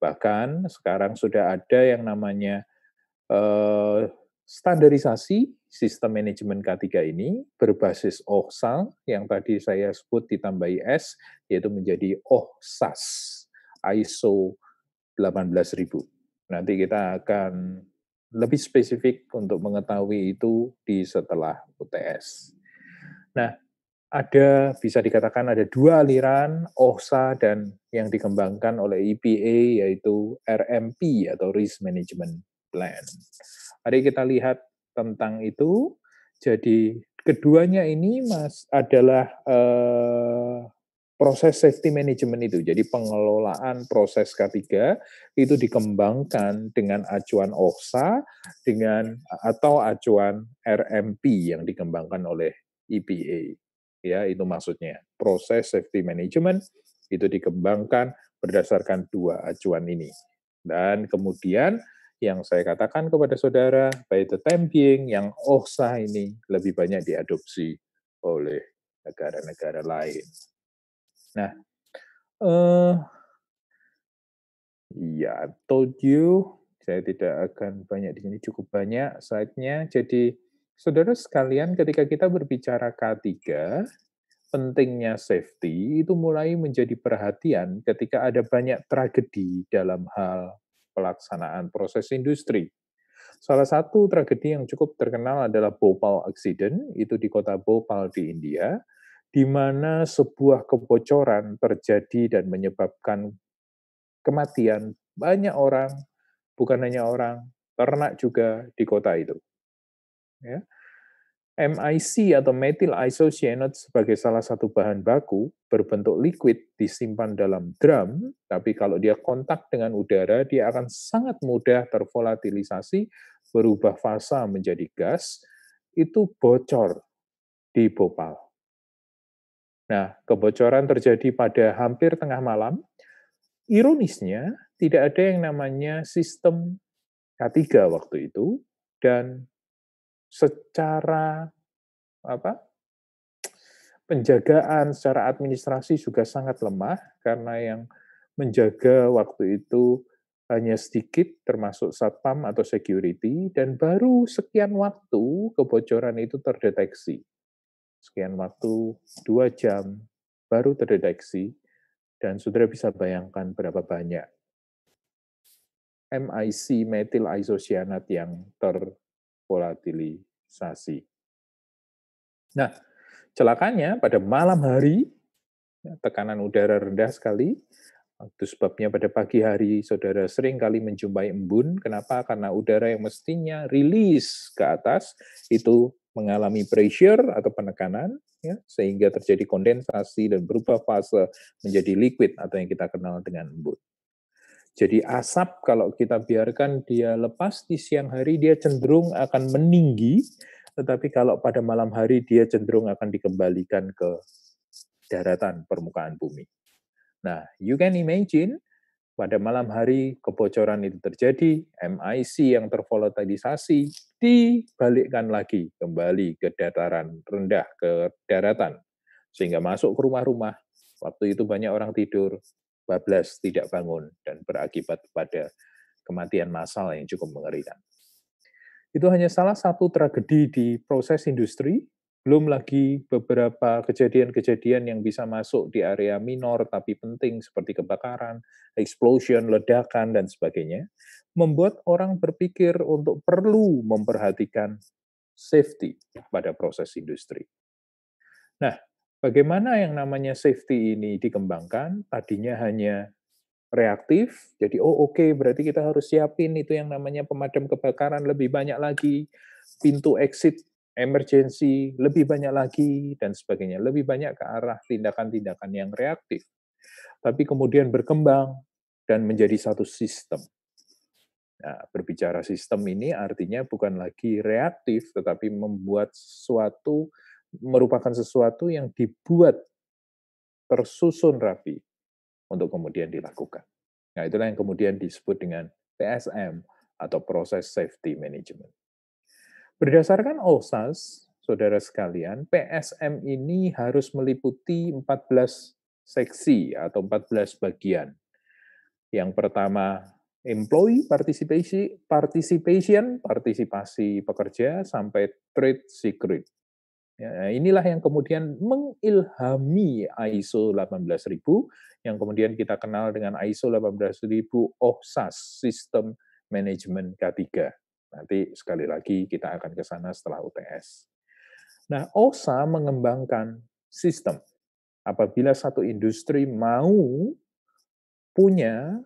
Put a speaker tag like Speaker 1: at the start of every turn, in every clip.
Speaker 1: Bahkan sekarang sudah ada yang namanya eh, standarisasi sistem manajemen K3 ini berbasis OHSA yang tadi saya sebut ditambahi S yaitu menjadi OHSAS ISO 18000. Nanti kita akan lebih spesifik untuk mengetahui itu di setelah UTS. Nah, ada bisa dikatakan ada dua aliran OSA dan yang dikembangkan oleh EPA yaitu RMP atau Risk Management Plan. Mari kita lihat tentang itu. Jadi keduanya ini mas adalah eh, proses safety management itu. Jadi pengelolaan proses K3 itu dikembangkan dengan acuan OSA dengan atau acuan RMP yang dikembangkan oleh EPA ya itu maksudnya proses safety management itu dikembangkan berdasarkan dua acuan ini dan kemudian yang saya katakan kepada saudara by the time yang OSA ini lebih banyak diadopsi oleh negara-negara lain. Nah, uh, ya, told you saya tidak akan banyak di sini cukup banyak saatnya Jadi Saudara sekalian, ketika kita berbicara K3, pentingnya safety itu mulai menjadi perhatian ketika ada banyak tragedi dalam hal pelaksanaan proses industri. Salah satu tragedi yang cukup terkenal adalah Bhopal accident, itu di kota Bhopal di India, di mana sebuah kebocoran terjadi dan menyebabkan kematian banyak orang, bukan hanya orang, ternak juga di kota itu ya. MIC atau methyl isocyanate sebagai salah satu bahan baku berbentuk liquid disimpan dalam drum, tapi kalau dia kontak dengan udara, dia akan sangat mudah tervolatilisasi, berubah fasa menjadi gas, itu bocor di Bhopal. Nah, kebocoran terjadi pada hampir tengah malam. Ironisnya, tidak ada yang namanya sistem K3 waktu itu, dan secara apa penjagaan secara administrasi juga sangat lemah karena yang menjaga waktu itu hanya sedikit termasuk satpam atau security dan baru sekian waktu kebocoran itu terdeteksi. Sekian waktu dua jam baru terdeteksi dan saudara bisa bayangkan berapa banyak MIC metil isocyanat yang ter volatilisasi. Nah, celakanya pada malam hari ya, tekanan udara rendah sekali. Itu sebabnya pada pagi hari saudara sering kali menjumpai embun. Kenapa? Karena udara yang mestinya rilis ke atas itu mengalami pressure atau penekanan, ya, sehingga terjadi kondensasi dan berubah fase menjadi liquid atau yang kita kenal dengan embun. Jadi asap kalau kita biarkan dia lepas di siang hari dia cenderung akan meninggi, tetapi kalau pada malam hari dia cenderung akan dikembalikan ke daratan permukaan bumi. Nah, you can imagine pada malam hari kebocoran itu terjadi, MIC yang tervolatilisasi dibalikkan lagi kembali ke dataran rendah ke daratan sehingga masuk ke rumah-rumah. Waktu itu banyak orang tidur, bablas, tidak bangun, dan berakibat pada kematian massal yang cukup mengerikan. Itu hanya salah satu tragedi di proses industri, belum lagi beberapa kejadian-kejadian yang bisa masuk di area minor tapi penting seperti kebakaran, explosion, ledakan, dan sebagainya, membuat orang berpikir untuk perlu memperhatikan safety pada proses industri. Nah, bagaimana yang namanya safety ini dikembangkan, tadinya hanya reaktif, jadi oh oke okay, berarti kita harus siapin itu yang namanya pemadam kebakaran lebih banyak lagi, pintu exit emergency lebih banyak lagi dan sebagainya, lebih banyak ke arah tindakan-tindakan yang reaktif. Tapi kemudian berkembang dan menjadi satu sistem. Nah, berbicara sistem ini artinya bukan lagi reaktif tetapi membuat suatu merupakan sesuatu yang dibuat tersusun rapi untuk kemudian dilakukan. Nah, itulah yang kemudian disebut dengan PSM atau proses safety management. Berdasarkan OSAS, saudara sekalian, PSM ini harus meliputi 14 seksi atau 14 bagian. Yang pertama, employee participation, participation, partisipasi pekerja sampai trade secret Ya, inilah yang kemudian mengilhami ISO 18000 yang kemudian kita kenal dengan ISO 18000 OHSAS System Management K3. Nanti sekali lagi kita akan ke sana setelah UTS. Nah, OSA mengembangkan sistem. Apabila satu industri mau punya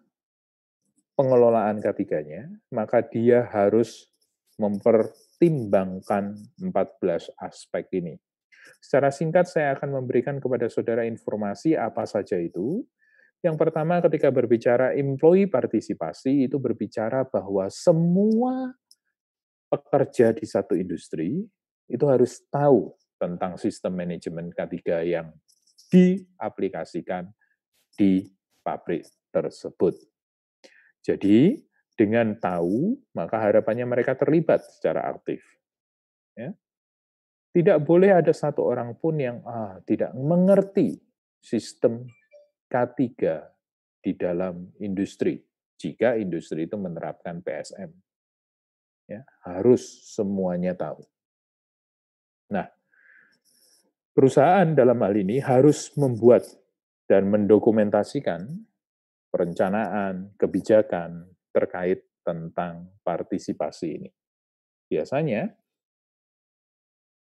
Speaker 1: pengelolaan K3-nya, maka dia harus memper timbangkan 14 aspek ini. Secara singkat saya akan memberikan kepada saudara informasi apa saja itu. Yang pertama ketika berbicara employee partisipasi itu berbicara bahwa semua pekerja di satu industri itu harus tahu tentang sistem manajemen K3 yang diaplikasikan di pabrik tersebut. Jadi, dengan tahu, maka harapannya mereka terlibat secara aktif. Ya. Tidak boleh ada satu orang pun yang ah, tidak mengerti sistem K3 di dalam industri jika industri itu menerapkan PSM. Ya, harus semuanya tahu. Nah, perusahaan dalam hal ini harus membuat dan mendokumentasikan perencanaan, kebijakan, terkait tentang partisipasi ini. Biasanya,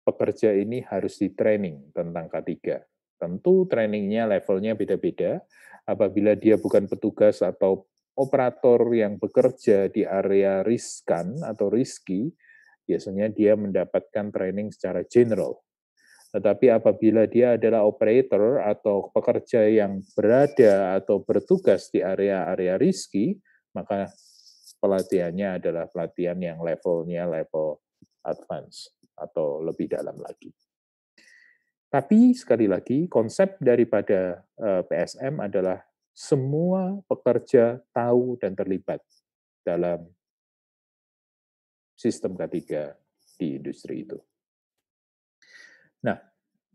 Speaker 1: pekerja ini harus di-training tentang K3. Tentu trainingnya levelnya beda-beda. Apabila dia bukan petugas atau operator yang bekerja di area riskan atau riski, biasanya dia mendapatkan training secara general. Tetapi apabila dia adalah operator atau pekerja yang berada atau bertugas di area-area riski, maka pelatihannya adalah pelatihan yang levelnya level advance atau lebih dalam lagi. Tapi sekali lagi konsep daripada eh, PSM adalah semua pekerja tahu dan terlibat dalam sistem K3 di industri itu. Nah,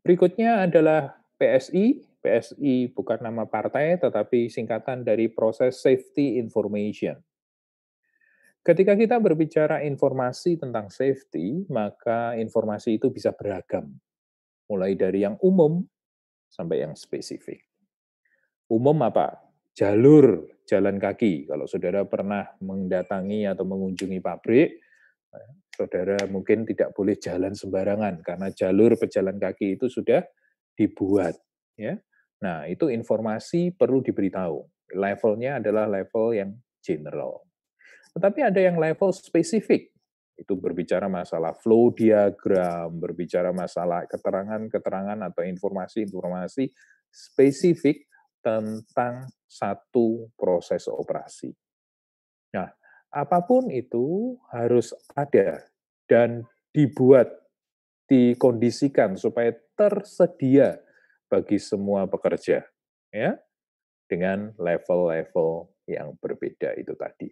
Speaker 1: berikutnya adalah PSI PSI bukan nama partai tetapi singkatan dari proses safety information. Ketika kita berbicara informasi tentang safety, maka informasi itu bisa beragam. Mulai dari yang umum sampai yang spesifik. Umum apa? Jalur jalan kaki. Kalau saudara pernah mendatangi atau mengunjungi pabrik, eh, saudara mungkin tidak boleh jalan sembarangan karena jalur pejalan kaki itu sudah dibuat. Ya, Nah, itu informasi perlu diberitahu. Levelnya adalah level yang general. Tetapi ada yang level spesifik. Itu berbicara masalah flow diagram, berbicara masalah keterangan-keterangan atau informasi-informasi spesifik tentang satu proses operasi. Nah, apapun itu harus ada dan dibuat, dikondisikan supaya tersedia bagi semua pekerja ya dengan level-level yang berbeda itu tadi.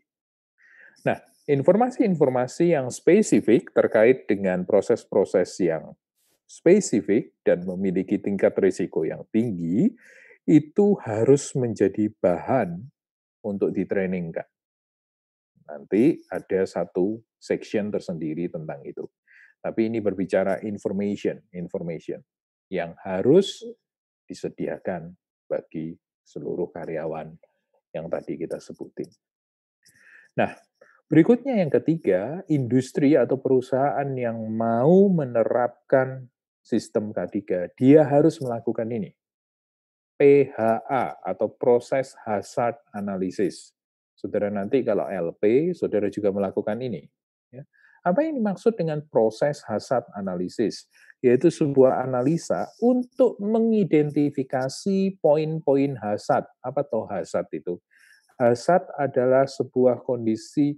Speaker 1: Nah, informasi-informasi yang spesifik terkait dengan proses-proses yang spesifik dan memiliki tingkat risiko yang tinggi itu harus menjadi bahan untuk ditrainingkan. Nanti ada satu section tersendiri tentang itu. Tapi ini berbicara information, information yang harus disediakan bagi seluruh karyawan yang tadi kita sebutin. Nah, berikutnya yang ketiga, industri atau perusahaan yang mau menerapkan sistem K3, dia harus melakukan ini. PHA atau proses hazard analysis. Saudara nanti kalau LP, saudara juga melakukan ini. Apa yang dimaksud dengan proses hasad analisis? Yaitu sebuah analisa untuk mengidentifikasi poin-poin hasad Apa toh hasad itu? hasad adalah sebuah kondisi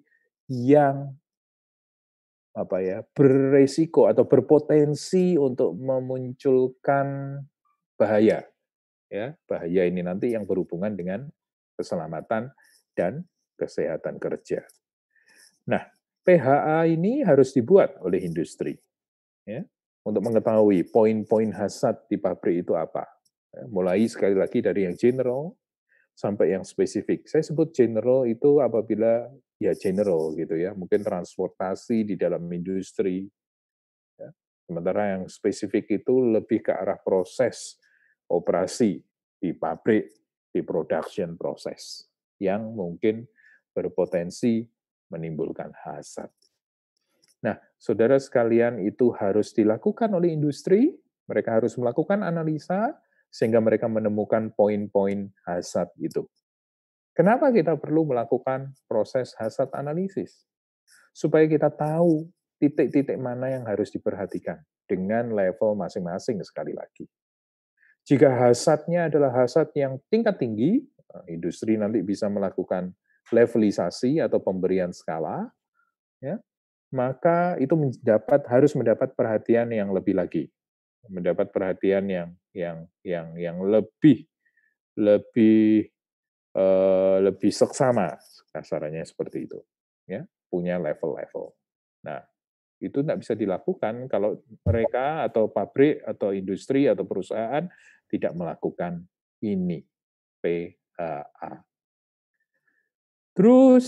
Speaker 1: yang apa ya beresiko atau berpotensi untuk memunculkan bahaya ya bahaya ini nanti yang berhubungan dengan keselamatan dan kesehatan kerja. Nah, PHA ini harus dibuat oleh industri ya, untuk mengetahui poin-poin hasad di pabrik itu apa. Ya, mulai sekali lagi dari yang general sampai yang spesifik. Saya sebut general itu apabila ya general gitu ya, mungkin transportasi di dalam industri. Ya. Sementara yang spesifik itu lebih ke arah proses operasi di pabrik, di production proses yang mungkin berpotensi menimbulkan hasad. Nah, saudara sekalian itu harus dilakukan oleh industri, mereka harus melakukan analisa sehingga mereka menemukan poin-poin hasad itu. Kenapa kita perlu melakukan proses hasad analisis? Supaya kita tahu titik-titik mana yang harus diperhatikan dengan level masing-masing sekali lagi. Jika hasadnya adalah hasad yang tingkat tinggi, eh, industri nanti bisa melakukan levelisasi atau pemberian skala, ya, maka itu mendapat harus mendapat perhatian yang lebih lagi, mendapat perhatian yang yang yang yang lebih lebih uh, lebih seksama kasarannya seperti itu, ya punya level-level. Nah itu tidak bisa dilakukan kalau mereka atau pabrik atau industri atau perusahaan tidak melakukan ini PHA Terus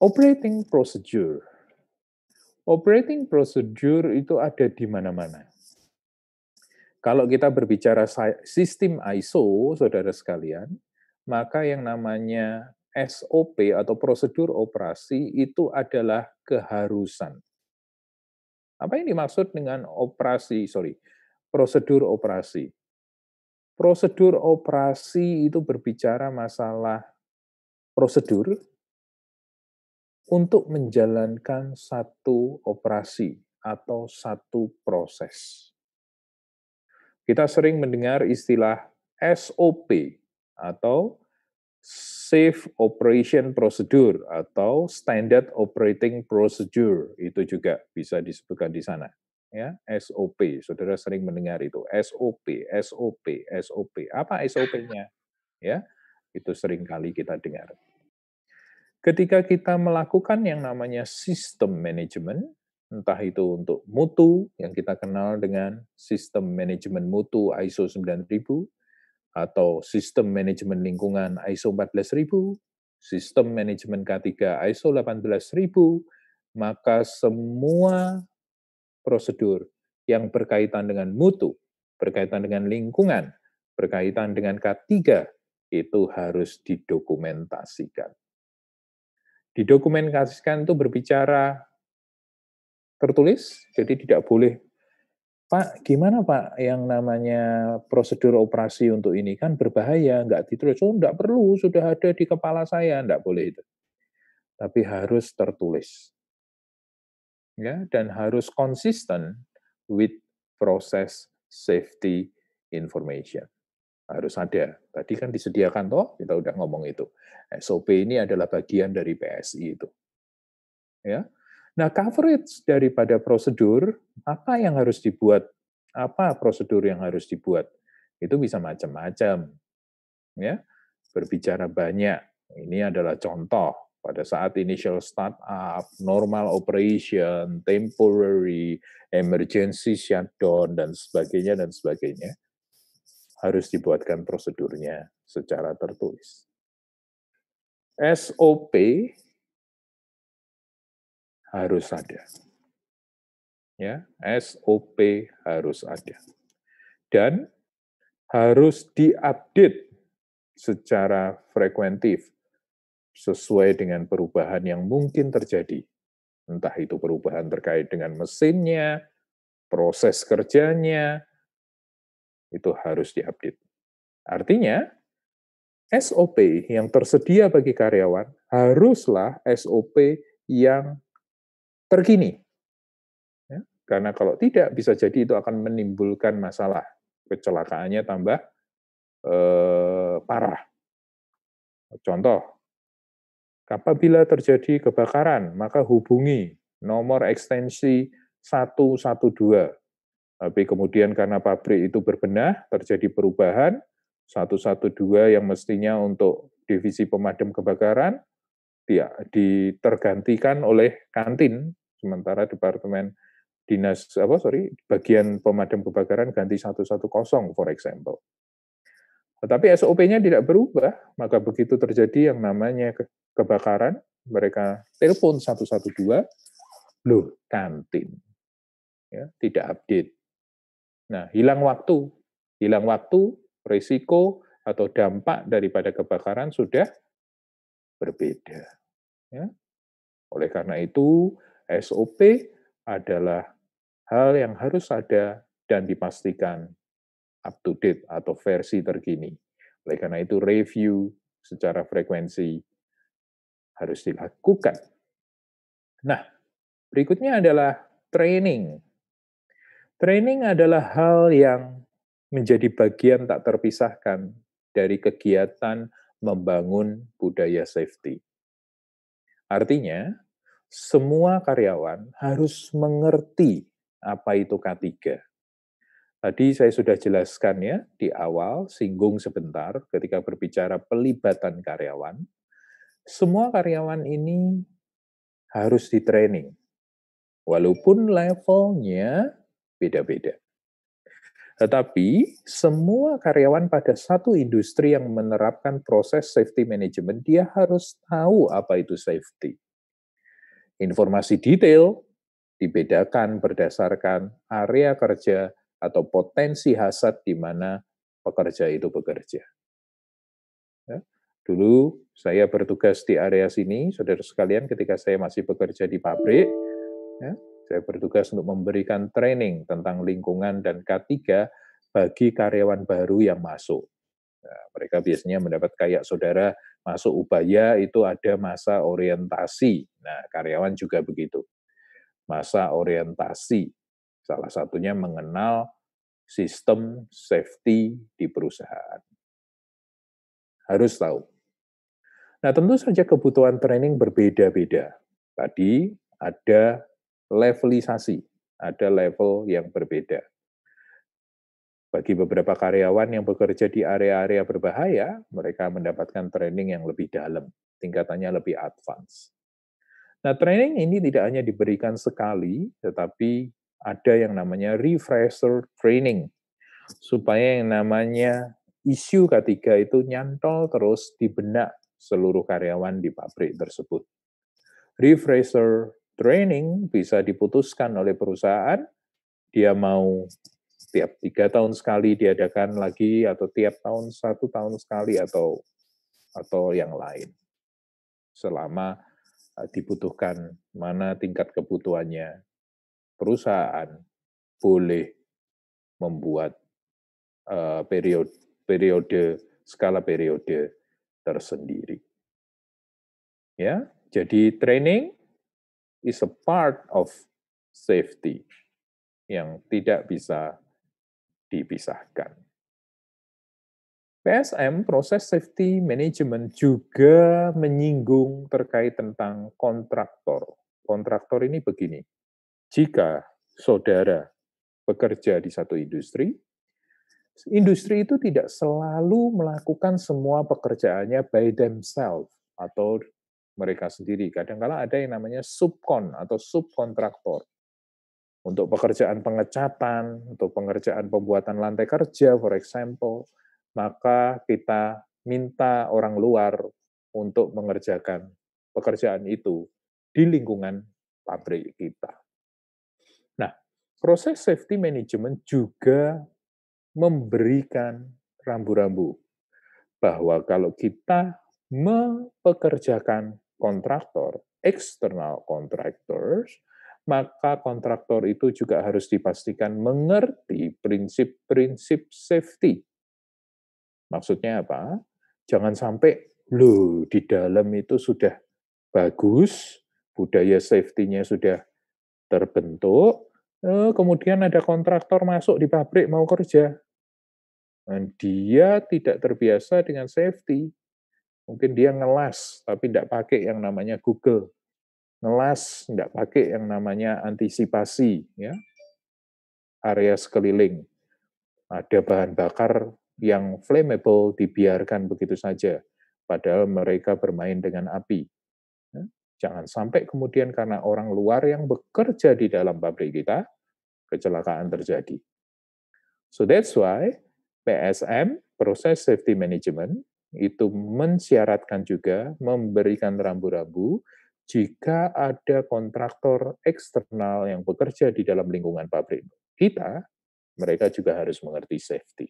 Speaker 1: operating procedure. Operating procedure itu ada di mana-mana. Kalau kita berbicara sistem ISO, saudara sekalian, maka yang namanya SOP atau prosedur operasi itu adalah keharusan. Apa yang dimaksud dengan operasi? Sorry, prosedur operasi prosedur operasi itu berbicara masalah prosedur untuk menjalankan satu operasi atau satu proses. Kita sering mendengar istilah SOP atau Safe Operation Procedure atau Standard Operating Procedure itu juga bisa disebutkan di sana ya SOP saudara sering mendengar itu SOP SOP SOP apa SOP-nya ya itu sering kali kita dengar ketika kita melakukan yang namanya sistem manajemen entah itu untuk mutu yang kita kenal dengan sistem manajemen mutu ISO 9000 atau sistem manajemen lingkungan ISO 14000 sistem manajemen K3 ISO 18000 maka semua prosedur yang berkaitan dengan mutu, berkaitan dengan lingkungan, berkaitan dengan K3, itu harus didokumentasikan. Didokumentasikan itu berbicara tertulis, jadi tidak boleh Pak, gimana Pak yang namanya prosedur operasi untuk ini kan berbahaya, nggak ditulis. Oh, nggak perlu, sudah ada di kepala saya, nggak boleh itu. Tapi harus tertulis ya dan harus konsisten with proses safety information harus ada. Tadi kan disediakan toh, kita udah ngomong itu. SOP ini adalah bagian dari PSI itu. Ya. Nah, coverage daripada prosedur, apa yang harus dibuat? Apa prosedur yang harus dibuat? Itu bisa macam-macam. Ya. Berbicara banyak. Ini adalah contoh pada saat initial startup, normal operation, temporary, emergency shutdown, dan sebagainya, dan sebagainya, harus dibuatkan prosedurnya secara tertulis.
Speaker 2: SOP harus ada.
Speaker 1: Ya, SOP harus ada. Dan harus diupdate secara frekuentif sesuai dengan perubahan yang mungkin terjadi. Entah itu perubahan terkait dengan mesinnya, proses kerjanya, itu harus diupdate. Artinya, SOP yang tersedia bagi karyawan haruslah SOP yang terkini. Ya, karena kalau tidak, bisa jadi itu akan menimbulkan masalah. Kecelakaannya tambah eh, parah. Contoh, Apabila terjadi kebakaran, maka hubungi nomor ekstensi 112. Tapi kemudian karena pabrik itu berbenah, terjadi perubahan, 112 yang mestinya untuk divisi pemadam kebakaran ditergantikan oleh kantin, sementara Departemen Dinas, apa sorry, bagian pemadam kebakaran ganti 110, for example. Tetapi SOP-nya tidak berubah, maka begitu terjadi yang namanya kebakaran, mereka telepon 112, loh kantin. Ya, tidak update. Nah, hilang waktu. Hilang waktu, risiko, atau dampak daripada kebakaran sudah berbeda. Ya. Oleh karena itu, SOP adalah hal yang harus ada dan dipastikan up to date atau versi terkini. Oleh karena itu review secara frekuensi harus dilakukan. Nah, berikutnya adalah training. Training adalah hal yang menjadi bagian tak terpisahkan dari kegiatan membangun budaya safety. Artinya, semua karyawan harus mengerti apa itu K3, Tadi saya sudah jelaskan ya di awal, singgung sebentar ketika berbicara pelibatan karyawan. Semua karyawan ini harus di training, walaupun levelnya beda-beda. Tetapi semua karyawan pada satu industri yang menerapkan proses safety management, dia harus tahu apa itu safety. Informasi detail dibedakan berdasarkan area kerja atau potensi hasad di mana pekerja itu bekerja. Ya. Dulu saya bertugas di area sini, saudara sekalian, ketika saya masih bekerja di pabrik, ya, saya bertugas untuk memberikan training tentang lingkungan dan K3 bagi karyawan baru yang masuk. Nah, mereka biasanya mendapat kayak saudara masuk ubaya itu ada masa orientasi. Nah, karyawan juga begitu. Masa orientasi. Salah satunya mengenal sistem safety di perusahaan. Harus tahu. Nah, tentu saja kebutuhan training berbeda-beda. Tadi ada levelisasi, ada level yang berbeda. Bagi beberapa karyawan yang bekerja di area-area berbahaya, mereka mendapatkan training yang lebih dalam, tingkatannya lebih advance. Nah, training ini tidak hanya diberikan sekali, tetapi ada yang namanya refresher training supaya yang namanya isu ketiga itu nyantol terus di benak seluruh karyawan di pabrik tersebut. Refresher training bisa diputuskan oleh perusahaan, dia mau tiap tiga tahun sekali diadakan lagi atau tiap tahun satu tahun sekali atau atau yang lain selama eh, dibutuhkan mana tingkat kebutuhannya perusahaan boleh membuat periode periode skala periode tersendiri. Ya, jadi training is a part of safety yang tidak bisa dipisahkan. PSM, proses safety management, juga menyinggung terkait tentang kontraktor. Kontraktor ini begini, jika saudara bekerja di satu industri, industri itu tidak selalu melakukan semua pekerjaannya by themselves atau mereka sendiri. kadang -kadang ada yang namanya subkon atau subkontraktor. Untuk pekerjaan pengecatan, untuk pengerjaan pembuatan lantai kerja, for example, maka kita minta orang luar untuk mengerjakan pekerjaan itu di lingkungan pabrik kita proses safety management juga memberikan rambu-rambu bahwa kalau kita mempekerjakan kontraktor, external contractors, maka kontraktor itu juga harus dipastikan mengerti prinsip-prinsip safety. Maksudnya apa? Jangan sampai, loh, di dalam itu sudah bagus, budaya safety-nya sudah terbentuk, eh, kemudian ada kontraktor masuk di pabrik mau kerja. Dan dia tidak terbiasa dengan safety. Mungkin dia ngelas, tapi tidak pakai yang namanya Google. Ngelas, tidak pakai yang namanya antisipasi. ya Area sekeliling. Ada bahan bakar yang flammable dibiarkan begitu saja. Padahal mereka bermain dengan api. Ya. Jangan sampai kemudian karena orang luar yang bekerja di dalam pabrik kita, kecelakaan terjadi. So that's why PSM, proses Safety Management, itu mensyaratkan juga memberikan rambu-rambu jika ada kontraktor eksternal yang bekerja di dalam lingkungan pabrik kita, mereka juga harus mengerti safety.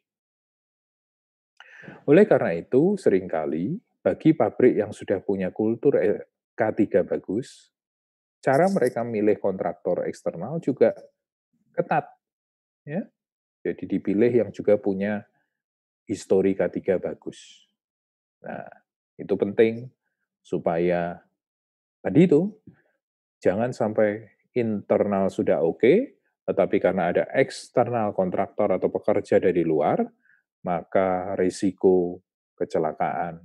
Speaker 1: Oleh karena itu, seringkali bagi pabrik yang sudah punya kultur e K3 bagus, cara mereka milih kontraktor eksternal juga ketat. Ya. Jadi dipilih yang juga punya histori K3 bagus. Nah, itu penting supaya tadi itu jangan sampai internal sudah oke, okay, tetapi karena ada eksternal kontraktor atau pekerja dari luar, maka risiko kecelakaan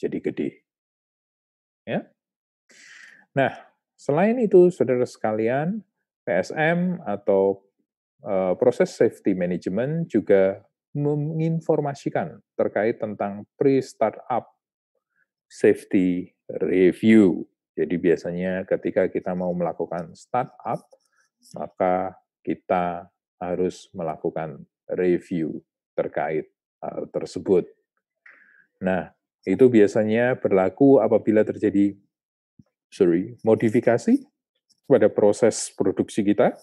Speaker 1: jadi gede. Ya. Nah, selain itu saudara sekalian, PSM atau Eh, proses safety management juga menginformasikan terkait tentang pre-startup safety review. Jadi biasanya ketika kita mau melakukan startup, maka kita harus melakukan review terkait hal tersebut. Nah, itu biasanya berlaku apabila terjadi sorry, modifikasi pada proses produksi kita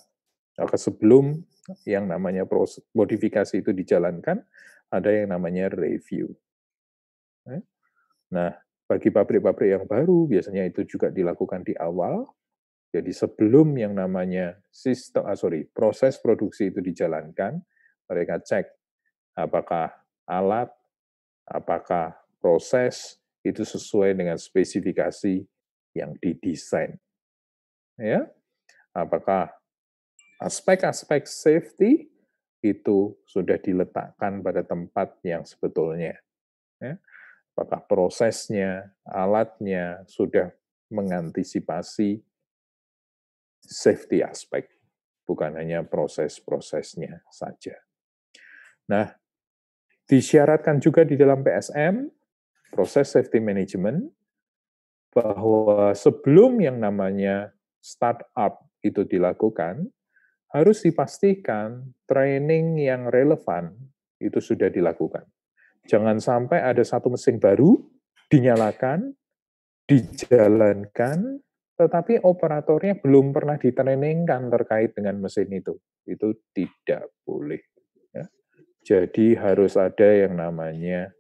Speaker 1: maka sebelum yang namanya proses, modifikasi itu dijalankan, ada yang namanya review. Eh? Nah, bagi pabrik-pabrik yang baru, biasanya itu juga dilakukan di awal. Jadi sebelum yang namanya sistem, ah sorry, proses produksi itu dijalankan, mereka cek apakah alat, apakah proses itu sesuai dengan spesifikasi yang didesain. Ya, apakah aspek-aspek safety itu sudah diletakkan pada tempat yang sebetulnya. Ya. Apakah prosesnya, alatnya sudah mengantisipasi safety aspek, bukan hanya proses-prosesnya saja. Nah, disyaratkan juga di dalam PSM, proses safety management, bahwa sebelum yang namanya startup itu dilakukan, harus dipastikan training yang relevan itu sudah dilakukan. Jangan sampai ada satu mesin baru dinyalakan, dijalankan, tetapi operatornya belum pernah ditrainingkan terkait dengan mesin itu. Itu tidak boleh. Ya. Jadi harus ada yang namanya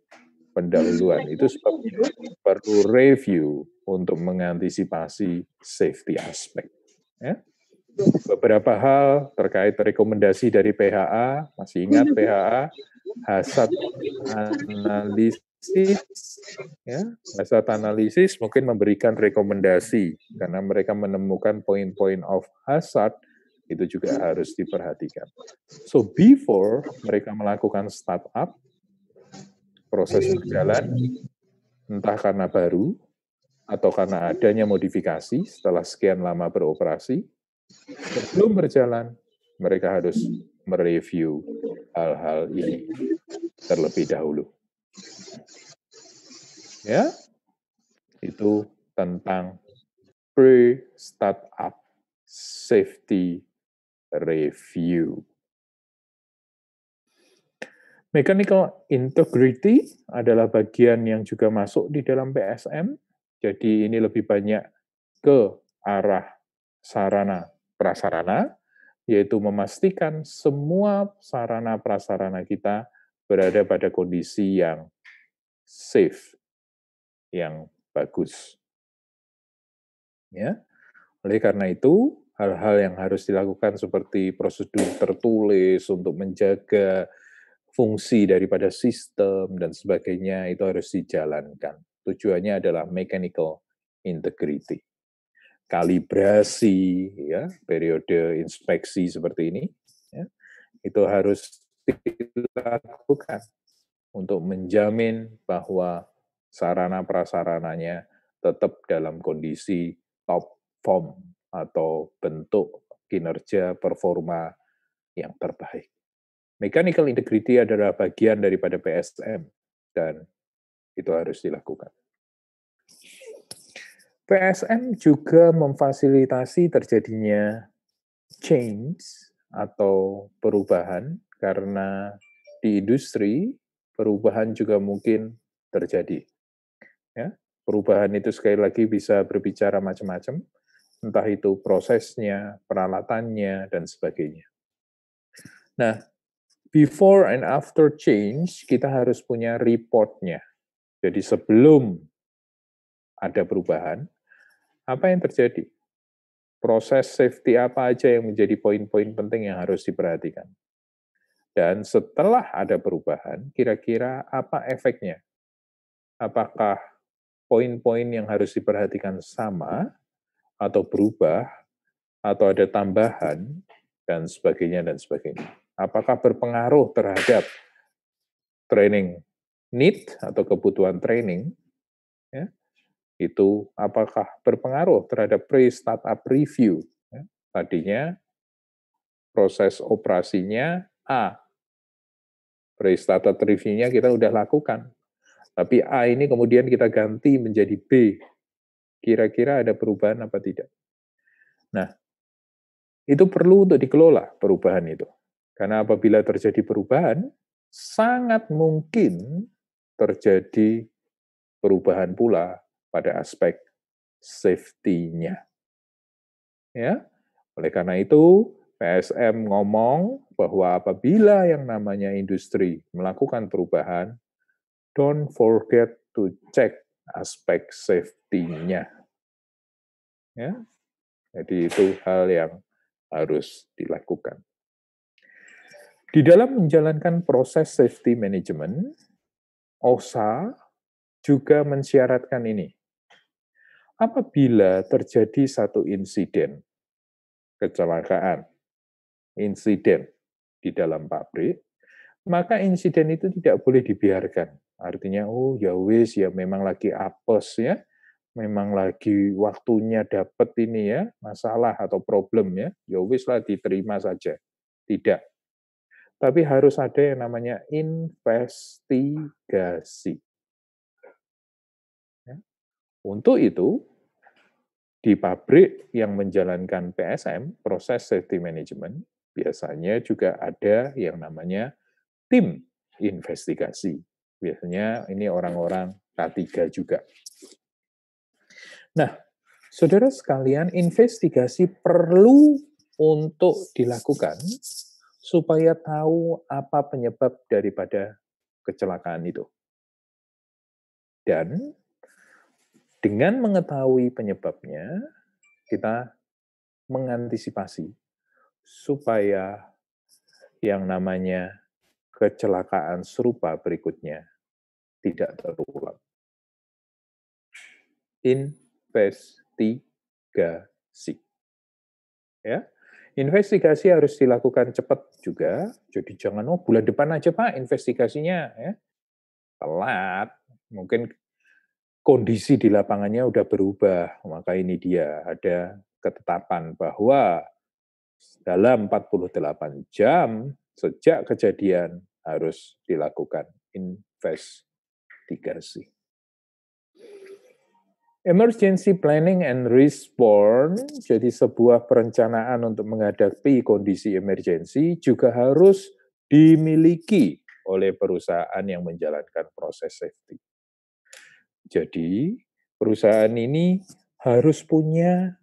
Speaker 1: pendahuluan. Itu sebabnya perlu review untuk mengantisipasi safety aspek. Ya beberapa hal terkait rekomendasi dari PHA. Masih ingat PHA? Hasad analisis, ya, hasad analisis mungkin memberikan rekomendasi karena mereka menemukan poin-poin of hasad itu juga harus diperhatikan. So before mereka melakukan startup, proses berjalan entah karena baru atau karena adanya modifikasi setelah sekian lama beroperasi Sebelum berjalan, mereka harus mereview hal-hal ini terlebih dahulu. Ya, itu tentang pre-startup safety review. Mechanical integrity adalah bagian yang juga masuk di dalam PSM. Jadi ini lebih banyak ke arah sarana prasarana, yaitu memastikan semua sarana prasarana kita berada pada kondisi yang safe, yang bagus. Ya. Oleh karena itu, hal-hal yang harus dilakukan seperti prosedur tertulis untuk menjaga fungsi daripada sistem dan sebagainya itu harus dijalankan. Tujuannya adalah mechanical integrity kalibrasi, ya, periode inspeksi seperti ini, ya, itu harus dilakukan untuk menjamin bahwa sarana prasarananya tetap dalam kondisi top form atau bentuk kinerja performa yang terbaik. Mechanical integrity adalah bagian daripada PSM dan itu harus dilakukan. PSM juga memfasilitasi terjadinya change atau perubahan karena di industri perubahan juga mungkin terjadi. Ya, perubahan itu sekali lagi bisa berbicara macam-macam, entah itu prosesnya, peralatannya dan sebagainya. Nah, before and after change kita harus punya reportnya. Jadi sebelum ada perubahan, apa yang terjadi? Proses safety apa aja yang menjadi poin-poin penting yang harus diperhatikan? Dan setelah ada perubahan, kira-kira apa efeknya? Apakah poin-poin yang harus diperhatikan sama atau berubah atau ada tambahan dan sebagainya dan sebagainya. Apakah berpengaruh terhadap training need atau kebutuhan training itu apakah berpengaruh terhadap pre-startup review. Ya, tadinya proses operasinya A. Pre-startup review kita sudah lakukan. Tapi A ini kemudian kita ganti menjadi B. Kira-kira ada perubahan apa tidak? Nah, itu perlu untuk dikelola perubahan itu. Karena apabila terjadi perubahan, sangat mungkin terjadi perubahan pula pada aspek safety-nya. Ya. Oleh karena itu, PSM ngomong bahwa apabila yang namanya industri melakukan perubahan, don't forget to check aspek safety-nya. Ya. Jadi itu hal yang harus dilakukan. Di dalam menjalankan proses safety management, OSA juga mensyaratkan ini apabila terjadi satu insiden kecelakaan, insiden di dalam pabrik, maka insiden itu tidak boleh dibiarkan. Artinya, oh ya wis, ya memang lagi apes ya, memang lagi waktunya dapat ini ya, masalah atau problem ya, ya wis lah diterima saja. Tidak. Tapi harus ada yang namanya investigasi. Untuk itu, di pabrik yang menjalankan PSM, Proses Safety Management, biasanya juga ada yang namanya tim investigasi. Biasanya ini orang-orang K3 juga. Nah, saudara sekalian, investigasi perlu untuk dilakukan supaya tahu apa penyebab daripada kecelakaan itu. Dan dengan mengetahui penyebabnya, kita mengantisipasi supaya yang namanya kecelakaan serupa berikutnya tidak terulang. Investigasi. Ya. Investigasi harus dilakukan cepat juga. Jadi jangan oh bulan depan aja Pak investigasinya ya. Telat. Mungkin kondisi di lapangannya udah berubah. Maka ini dia ada ketetapan bahwa dalam 48 jam sejak kejadian harus dilakukan investigasi. Emergency planning and response, jadi sebuah perencanaan untuk menghadapi kondisi emergensi juga harus dimiliki oleh perusahaan yang menjalankan proses safety jadi, perusahaan ini harus punya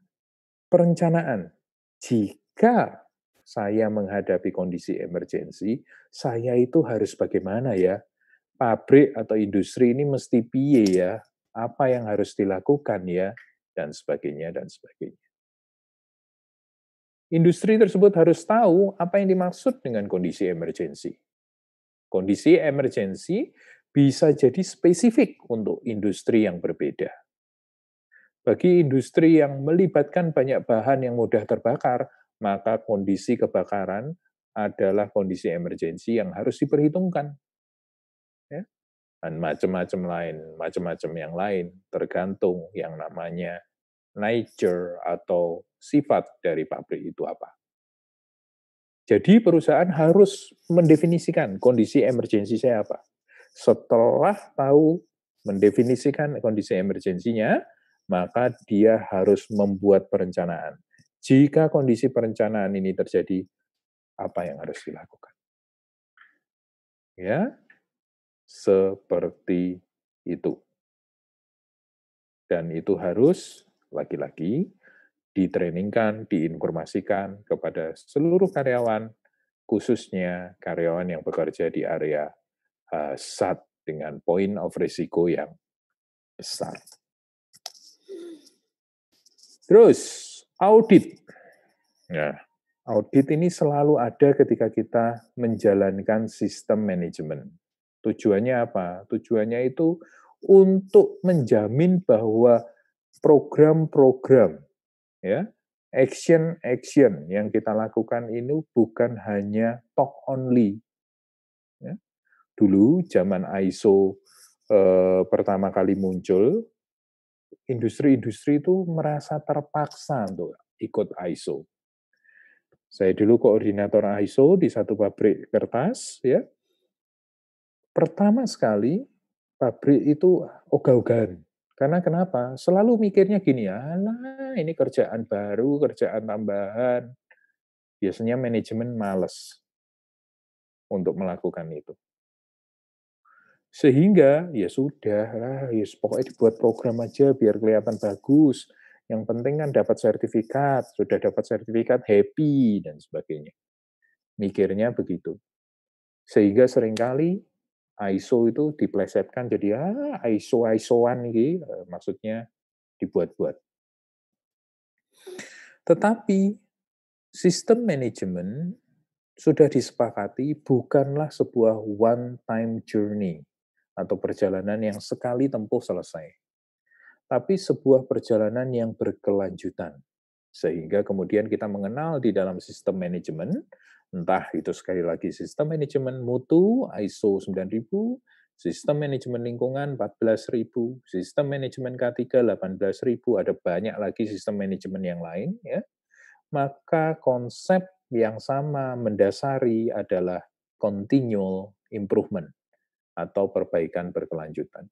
Speaker 1: perencanaan. Jika saya menghadapi kondisi emergensi, saya itu harus bagaimana ya? Pabrik atau industri ini mesti piye ya? Apa yang harus dilakukan ya? Dan sebagainya, dan sebagainya. Industri tersebut harus tahu apa yang dimaksud dengan kondisi emergensi. Kondisi emergensi bisa jadi spesifik untuk industri yang berbeda. Bagi industri yang melibatkan banyak bahan yang mudah terbakar, maka kondisi kebakaran adalah kondisi emergensi yang harus diperhitungkan. Ya? Dan macam-macam lain, macam-macam yang lain, tergantung yang namanya nature atau sifat dari pabrik itu apa. Jadi perusahaan harus mendefinisikan kondisi emergensi saya apa setelah tahu mendefinisikan kondisi emergensinya, maka dia harus membuat perencanaan. Jika kondisi perencanaan ini terjadi, apa yang harus dilakukan? Ya, seperti itu. Dan itu harus lagi-lagi ditrainingkan, diinformasikan kepada seluruh karyawan, khususnya karyawan yang bekerja di area Eh, saat dengan point of risiko yang besar. Terus audit. ya. audit ini selalu ada ketika kita menjalankan sistem manajemen. Tujuannya apa? Tujuannya itu untuk menjamin bahwa program-program ya, action-action yang kita lakukan ini bukan hanya talk only, dulu zaman ISO eh, pertama kali muncul, industri-industri itu merasa terpaksa untuk ikut ISO. Saya dulu koordinator ISO di satu pabrik kertas, ya. Pertama sekali pabrik itu ogah-ogahan. Karena kenapa? Selalu mikirnya gini, alah ini kerjaan baru, kerjaan tambahan. Biasanya manajemen males untuk melakukan itu. Sehingga ya sudah lah, ya pokoknya dibuat program aja biar kelihatan bagus. Yang penting kan dapat sertifikat, sudah dapat sertifikat happy dan sebagainya. Mikirnya begitu. Sehingga seringkali ISO itu diplesetkan jadi ah, ISO ISOan gitu, e, maksudnya dibuat-buat. Tetapi sistem manajemen sudah disepakati bukanlah sebuah one time journey atau perjalanan yang sekali tempuh selesai, tapi sebuah perjalanan yang berkelanjutan. Sehingga kemudian kita mengenal di dalam sistem manajemen, entah itu sekali lagi sistem manajemen mutu ISO 9000, sistem manajemen lingkungan 14000, sistem manajemen K3 18000, ada banyak lagi sistem manajemen yang lain ya. Maka konsep yang sama mendasari adalah continual improvement atau perbaikan berkelanjutan.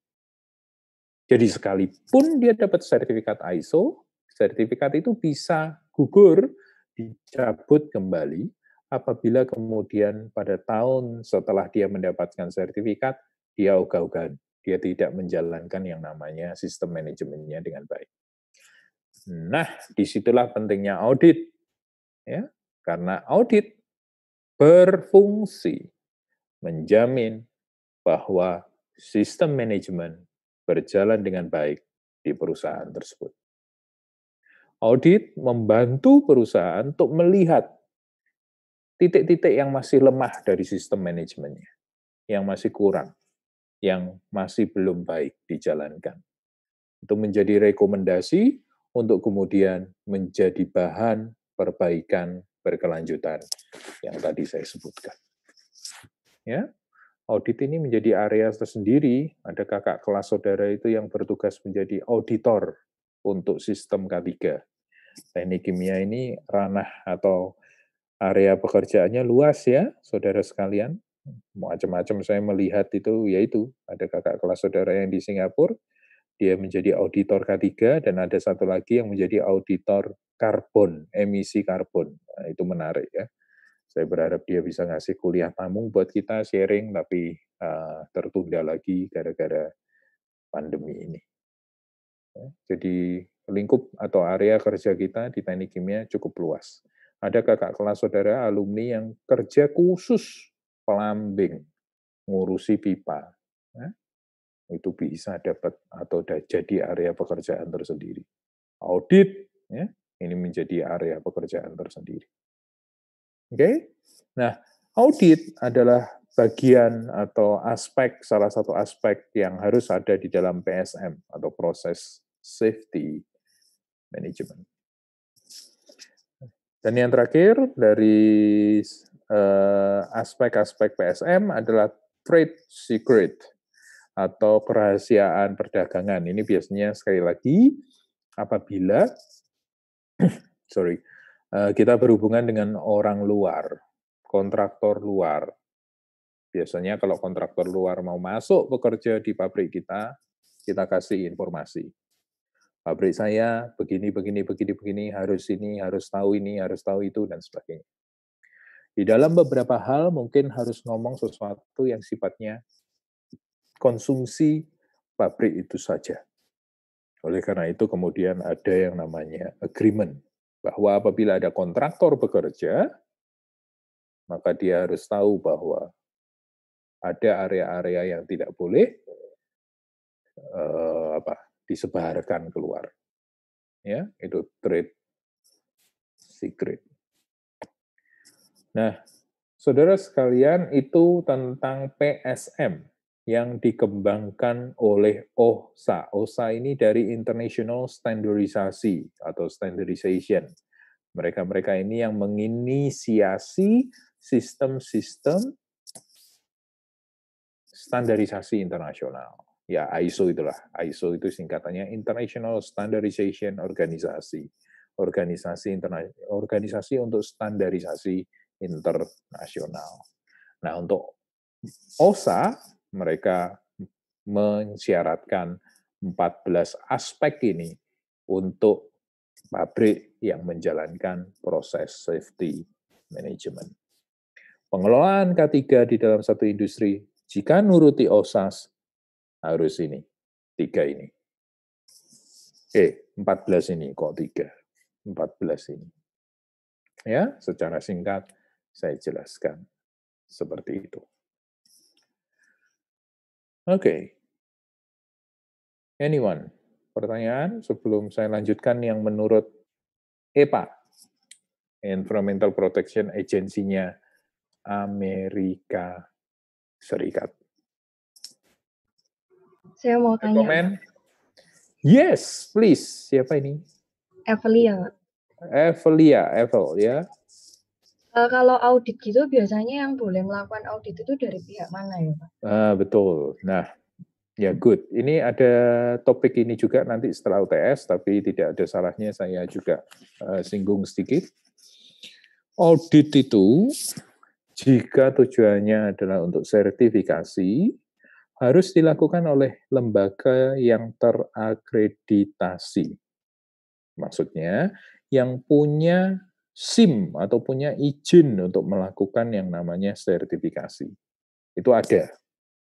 Speaker 1: Jadi sekalipun dia dapat sertifikat ISO, sertifikat itu bisa gugur, dicabut kembali apabila kemudian pada tahun setelah dia mendapatkan sertifikat, dia ogah-ogahan. Dia tidak menjalankan yang namanya sistem manajemennya dengan baik. Nah, disitulah pentingnya audit. ya Karena audit berfungsi menjamin bahwa sistem manajemen berjalan dengan baik di perusahaan tersebut. Audit membantu perusahaan untuk melihat titik-titik yang masih lemah dari sistem manajemennya, yang masih kurang, yang masih belum baik dijalankan. Untuk menjadi rekomendasi untuk kemudian menjadi bahan perbaikan berkelanjutan yang tadi saya sebutkan. Ya, audit ini menjadi area tersendiri. Ada kakak kelas saudara itu yang bertugas menjadi auditor untuk sistem K3. Teknik kimia ini ranah atau area pekerjaannya luas ya, saudara sekalian. Macam-macam saya melihat itu, yaitu ada kakak kelas saudara yang di Singapura, dia menjadi auditor K3, dan ada satu lagi yang menjadi auditor karbon, emisi karbon. Nah, itu menarik ya. Saya berharap dia bisa ngasih kuliah tamu buat kita sharing, tapi uh, tertunda lagi gara-gara pandemi ini. Ya, jadi lingkup atau area kerja kita di teknik kimia cukup luas. Ada kakak kelas saudara alumni yang kerja khusus pelambing, ngurusi pipa. Ya, itu bisa dapat atau jadi area pekerjaan tersendiri. Audit, ya, ini menjadi area pekerjaan tersendiri. Oke. Okay? Nah, audit adalah bagian atau aspek salah satu aspek yang harus ada di dalam PSM atau proses safety management. Dan yang terakhir dari eh, aspek-aspek PSM adalah trade secret atau kerahasiaan perdagangan. Ini biasanya sekali lagi apabila sorry Eh, kita berhubungan dengan orang luar, kontraktor luar. Biasanya kalau kontraktor luar mau masuk bekerja di pabrik kita, kita kasih informasi. Pabrik saya begini, begini, begini, begini, harus ini, harus tahu ini, harus tahu itu, dan sebagainya. Di dalam beberapa hal mungkin harus ngomong sesuatu yang sifatnya konsumsi pabrik itu saja. Oleh karena itu kemudian ada yang namanya agreement bahwa apabila ada kontraktor bekerja, maka dia harus tahu bahwa ada area-area yang tidak boleh eh, apa disebarkan keluar. Ya, itu trade secret. Nah, saudara sekalian, itu tentang PSM yang dikembangkan oleh OSA OSA ini dari International Standardization atau Standardization. Mereka-mereka ini yang menginisiasi sistem-sistem standarisasi internasional. Ya, ISO itulah. ISO itu singkatannya International Standardization Organization. Organisasi interna organisasi untuk standarisasi internasional. Nah, untuk OSA mereka mensyaratkan 14 aspek ini untuk pabrik yang menjalankan proses safety management. Pengelolaan K3 di dalam satu industri, jika nuruti OSAS, harus ini, tiga ini. Eh, 14 ini, kok tiga? 14 ini. Ya, secara singkat saya jelaskan seperti itu. Oke. Okay. Anyone? Pertanyaan sebelum saya lanjutkan yang menurut EPA, Environmental Protection Agency-nya Amerika Serikat.
Speaker 2: Saya mau tanya. Recommend?
Speaker 1: Yes, please. Siapa ini?
Speaker 2: Evelia.
Speaker 1: Evelia, Evel ya.
Speaker 2: Uh, kalau audit gitu biasanya yang boleh melakukan audit itu dari pihak mana ya Pak?
Speaker 1: Uh, betul. Nah, ya good. Ini ada topik ini juga nanti setelah UTS, tapi tidak ada salahnya saya juga uh, singgung sedikit. Audit itu jika tujuannya adalah untuk sertifikasi harus dilakukan oleh lembaga yang terakreditasi. Maksudnya yang punya SIM atau punya izin untuk melakukan yang namanya sertifikasi. Itu ada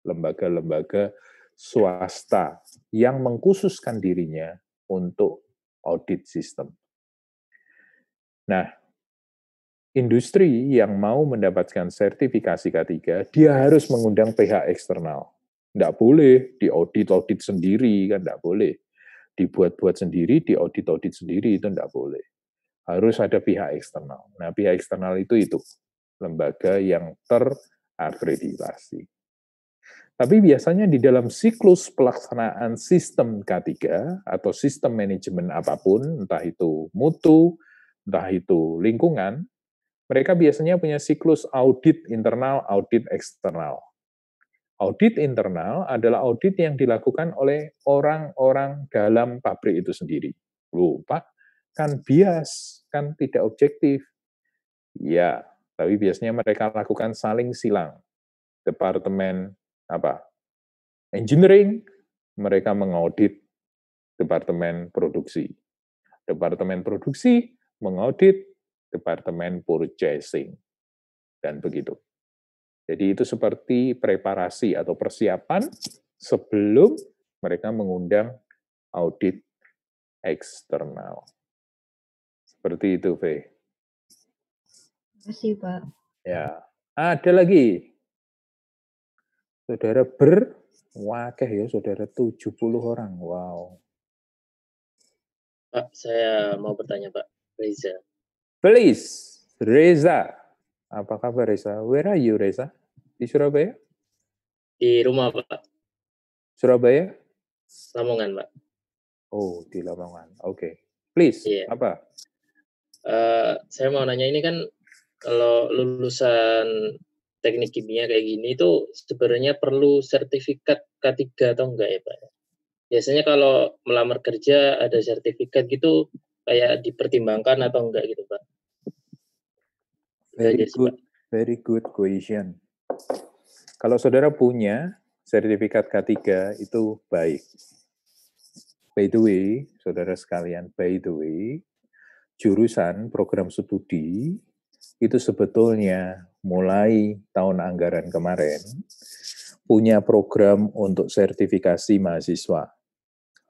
Speaker 1: lembaga-lembaga swasta yang mengkhususkan dirinya untuk audit sistem. Nah, industri yang mau mendapatkan sertifikasi K3, dia harus mengundang pihak eksternal. Tidak boleh diaudit-audit sendiri, kan tidak boleh. Dibuat-buat sendiri, diaudit-audit sendiri, itu tidak boleh harus ada pihak eksternal. Nah, pihak eksternal itu itu lembaga yang terakreditasi. Tapi biasanya di dalam siklus pelaksanaan sistem K3 atau sistem manajemen apapun, entah itu mutu, entah itu lingkungan, mereka biasanya punya siklus audit internal, audit eksternal. Audit internal adalah audit yang dilakukan oleh orang-orang dalam pabrik itu sendiri. Lupa, kan bias kan tidak objektif. Ya, tapi biasanya mereka lakukan saling silang. Departemen apa? Engineering, mereka mengaudit departemen produksi. Departemen produksi mengaudit departemen purchasing. Dan begitu. Jadi itu seperti preparasi atau persiapan sebelum mereka mengundang audit eksternal. Seperti itu, V.
Speaker 2: Terima kasih, Pak.
Speaker 1: Ya. Ada lagi. Saudara ber, ya, saudara 70 orang. Wow.
Speaker 2: Pak, saya mau bertanya, Pak. Reza.
Speaker 1: Please, Reza. Apa kabar, Reza? Where are you, Reza? Di Surabaya? Di rumah, Pak. Surabaya? Lamongan, Pak. Oh, di Lamongan. Oke. Okay. Please, yeah. apa? Eh, saya mau nanya ini kan kalau lulusan teknik kimia kayak gini itu sebenarnya perlu sertifikat K3 atau enggak ya Pak? Biasanya kalau melamar kerja ada sertifikat gitu kayak dipertimbangkan atau enggak gitu Pak? Very good, very good question. Kalau saudara punya sertifikat K3 itu baik. By the way, saudara sekalian, by the way, jurusan program studi itu sebetulnya mulai tahun anggaran kemarin punya program untuk sertifikasi mahasiswa.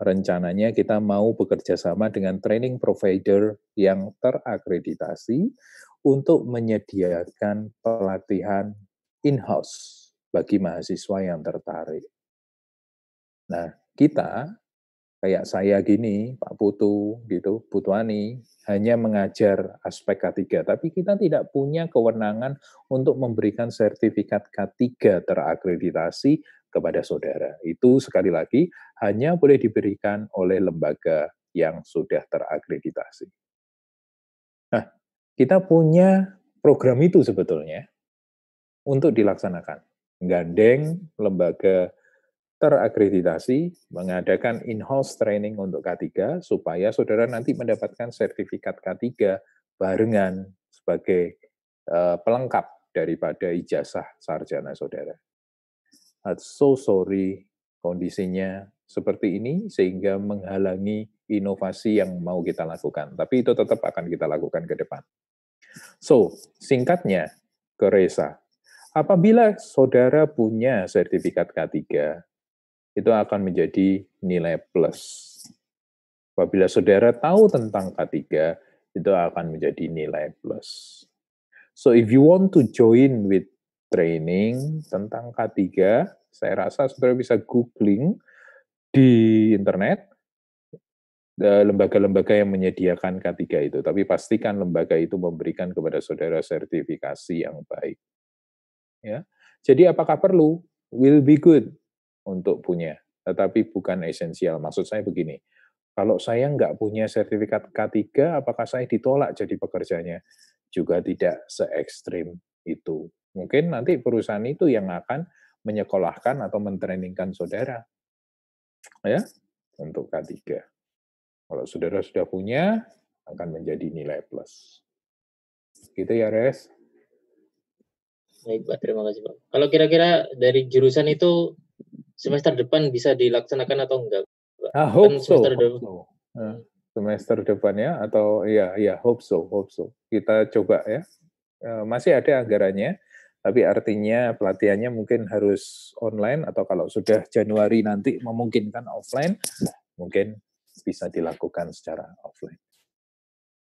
Speaker 1: Rencananya kita mau bekerja sama dengan training provider yang terakreditasi untuk menyediakan pelatihan in-house bagi mahasiswa yang tertarik. Nah, kita kayak saya gini, Pak Putu gitu, Putuani hanya mengajar aspek K3, tapi kita tidak punya kewenangan untuk memberikan sertifikat K3 terakreditasi kepada saudara. Itu sekali lagi hanya boleh diberikan oleh lembaga yang sudah terakreditasi. Nah, kita punya program itu sebetulnya untuk dilaksanakan. Gandeng lembaga terakreditasi mengadakan in-house training untuk K3 supaya saudara nanti mendapatkan sertifikat K3 barengan sebagai eh, pelengkap daripada ijazah sarjana saudara. I'm nah, so sorry kondisinya seperti ini sehingga menghalangi inovasi yang mau kita lakukan. Tapi itu tetap akan kita lakukan ke depan. So, singkatnya, Keresa, apabila saudara punya sertifikat K3, itu akan menjadi nilai plus. Apabila saudara tahu tentang K3, itu akan menjadi nilai plus. So if you want to join with training tentang K3, saya rasa saudara bisa googling di internet eh, lembaga-lembaga yang menyediakan K3 itu. Tapi pastikan lembaga itu memberikan kepada saudara sertifikasi yang baik. Ya. Jadi apakah perlu? Will be good untuk punya, tetapi bukan esensial. Maksud saya begini, kalau saya nggak punya sertifikat K3, apakah saya ditolak jadi pekerjanya? Juga tidak se ekstrim itu. Mungkin nanti perusahaan itu yang akan menyekolahkan atau mentrainingkan saudara. Ya, untuk K3. Kalau saudara sudah punya, akan menjadi nilai plus. Gitu ya, Res? Baik, Pak. Terima kasih, Pak. Kalau kira-kira dari jurusan itu semester depan bisa dilaksanakan atau enggak? Ah, hope kan semester so. Depan. so. semester depan ya atau ya ya hope so, hope so. Kita coba ya. Eh, masih ada anggarannya, tapi artinya pelatihannya mungkin harus online atau kalau sudah Januari nanti memungkinkan offline, mungkin bisa dilakukan secara offline.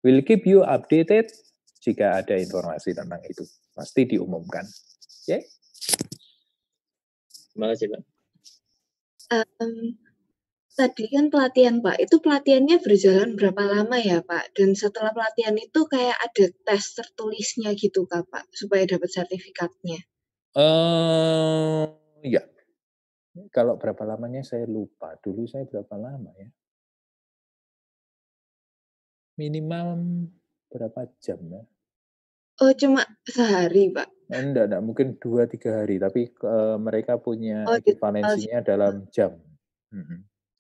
Speaker 1: We'll keep you updated jika ada informasi tentang itu. Pasti diumumkan. Ya. Okay? Terima kasih, Pak. Um, tadi kan pelatihan Pak, itu pelatihannya berjalan berapa lama ya Pak? Dan setelah pelatihan itu kayak ada tes tertulisnya gitu kak Pak, supaya dapat sertifikatnya? Uh, ya, kalau berapa lamanya saya lupa. Dulu saya berapa lama ya? Minimal berapa jam ya? Oh, cuma sehari, Pak. Enggak, enggak. Mungkin dua tiga hari, tapi uh, mereka punya oh, oh, dalam jam.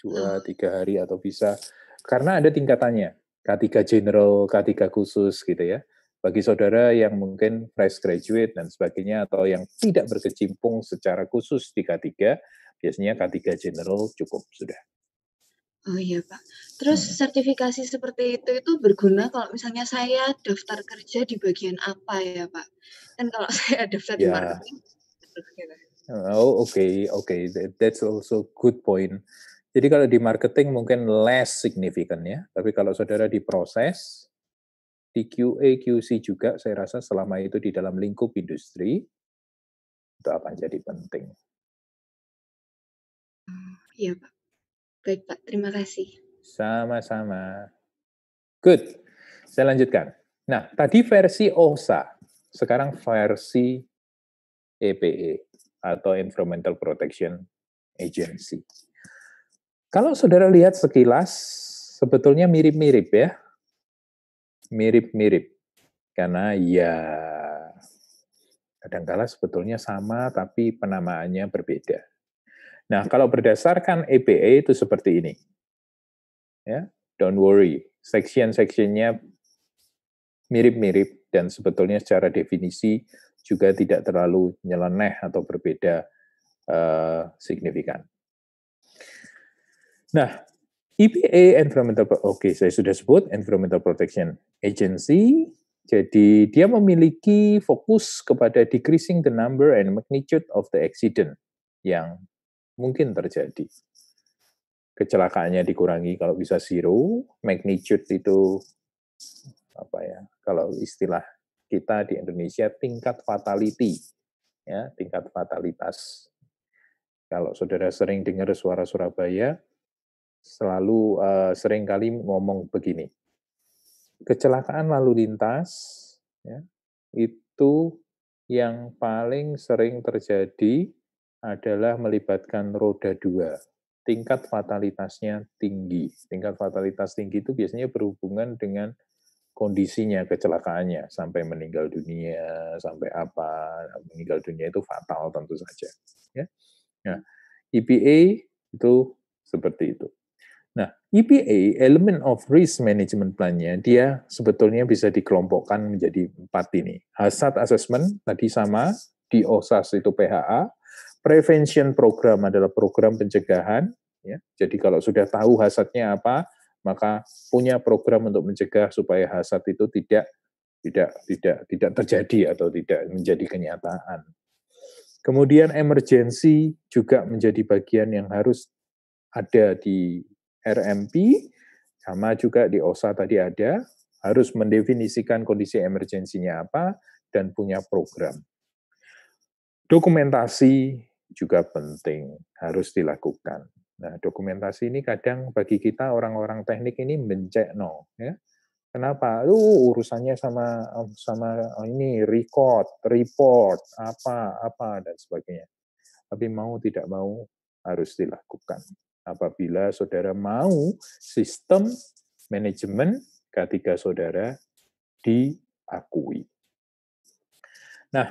Speaker 1: dua oh. tiga hari atau bisa karena ada tingkatannya. K3 general, K3 khusus gitu ya. Bagi saudara yang mungkin fresh graduate dan sebagainya atau yang tidak berkecimpung secara khusus di K3, biasanya K3 general cukup sudah. Oh iya Pak. Terus hmm. sertifikasi seperti itu itu berguna kalau misalnya saya daftar kerja di bagian apa ya Pak? Dan kalau saya daftar yeah. di iya. marketing. Gitu. Eh, oh oke okay, oke okay. that's also good point. Jadi kalau di marketing mungkin less significant ya, tapi kalau saudara di proses, di QA QC juga saya rasa selama itu di dalam lingkup industri itu akan jadi penting.
Speaker 2: Hmm, iya Pak. Baik Pak, terima kasih.
Speaker 1: Sama-sama. Good. Saya lanjutkan. Nah, tadi versi OSA, sekarang versi EPE e atau Environmental Protection Agency. Kalau saudara lihat sekilas, sebetulnya mirip-mirip ya. Mirip-mirip. Karena ya kadangkala sebetulnya sama tapi penamaannya berbeda. Nah, ya. kalau berdasarkan EPA itu seperti ini. Ya, don't worry, section-sectionnya mirip-mirip dan sebetulnya secara definisi juga tidak terlalu nyeleneh atau berbeda uh, signifikan. Nah, EPA Environmental oke okay, saya sudah sebut Environmental Protection Agency. Jadi dia memiliki fokus kepada decreasing the number and magnitude of the accident yang mungkin terjadi. Kecelakaannya dikurangi kalau bisa zero, magnitude itu apa ya? Kalau istilah kita di Indonesia tingkat fatality, ya tingkat fatalitas. Kalau saudara sering dengar suara Surabaya, selalu uh, eh, sering kali ngomong begini, kecelakaan lalu lintas ya, itu yang paling sering terjadi adalah melibatkan roda dua. Tingkat fatalitasnya tinggi. Tingkat fatalitas tinggi itu biasanya berhubungan dengan kondisinya, kecelakaannya, sampai meninggal dunia, sampai apa, meninggal dunia itu fatal tentu saja. Ya. Nah, EPA itu seperti itu. Nah, EPA, element of risk management plan-nya, dia sebetulnya bisa dikelompokkan menjadi empat ini. Hazard assessment, tadi sama, di OSAS itu PHA, Prevention program adalah program pencegahan. Ya. Jadi kalau sudah tahu hasadnya apa, maka punya program untuk mencegah supaya hasad itu tidak tidak tidak tidak terjadi atau tidak menjadi kenyataan. Kemudian emergensi juga menjadi bagian yang harus ada di RMP, sama juga di OSA tadi ada, harus mendefinisikan kondisi emergensinya apa dan punya program. Dokumentasi juga penting, harus dilakukan. Nah, dokumentasi ini kadang bagi kita orang-orang teknik ini mencek ya. Kenapa? Lu urusannya sama sama oh, ini record, report, apa apa dan sebagainya. Tapi mau tidak mau harus dilakukan. Apabila saudara mau sistem manajemen ketika saudara diakui. Nah,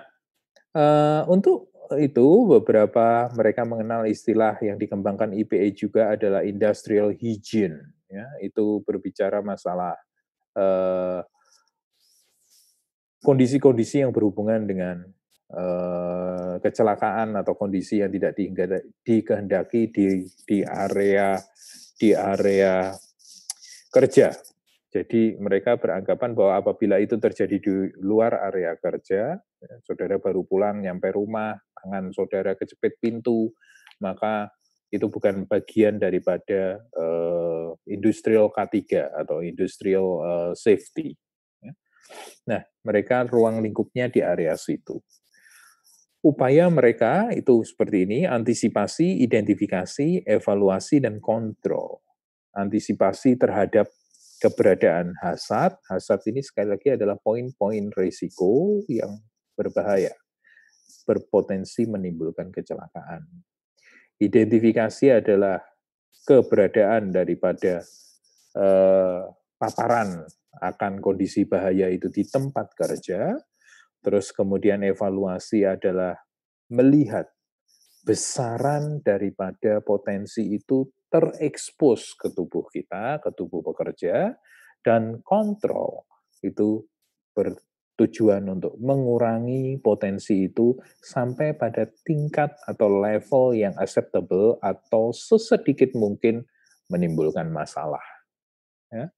Speaker 1: eh, untuk itu beberapa mereka mengenal istilah yang dikembangkan IPA juga adalah industrial hygiene ya itu berbicara masalah eh, kondisi-kondisi eh, yang berhubungan dengan eh, kecelakaan atau kondisi yang tidak dikehendaki di di area di area kerja jadi mereka beranggapan bahwa apabila itu terjadi di luar area kerja, ya, saudara baru pulang nyampe rumah, tangan saudara kejepit pintu, maka itu bukan bagian daripada eh, industrial K3 atau industrial eh, safety. Ya. Nah, mereka ruang lingkupnya di area situ. Upaya mereka itu seperti ini, antisipasi, identifikasi, evaluasi, dan kontrol. Antisipasi terhadap keberadaan hasad. Hasad ini sekali lagi adalah poin-poin risiko yang berbahaya, berpotensi menimbulkan kecelakaan. Identifikasi adalah keberadaan daripada eh, paparan akan kondisi bahaya itu di tempat kerja. Terus kemudian evaluasi adalah melihat besaran daripada potensi itu terekspos ke tubuh kita, ke tubuh pekerja, dan kontrol itu bertujuan untuk mengurangi potensi itu sampai pada tingkat atau level yang acceptable atau sesedikit mungkin menimbulkan masalah. Ya.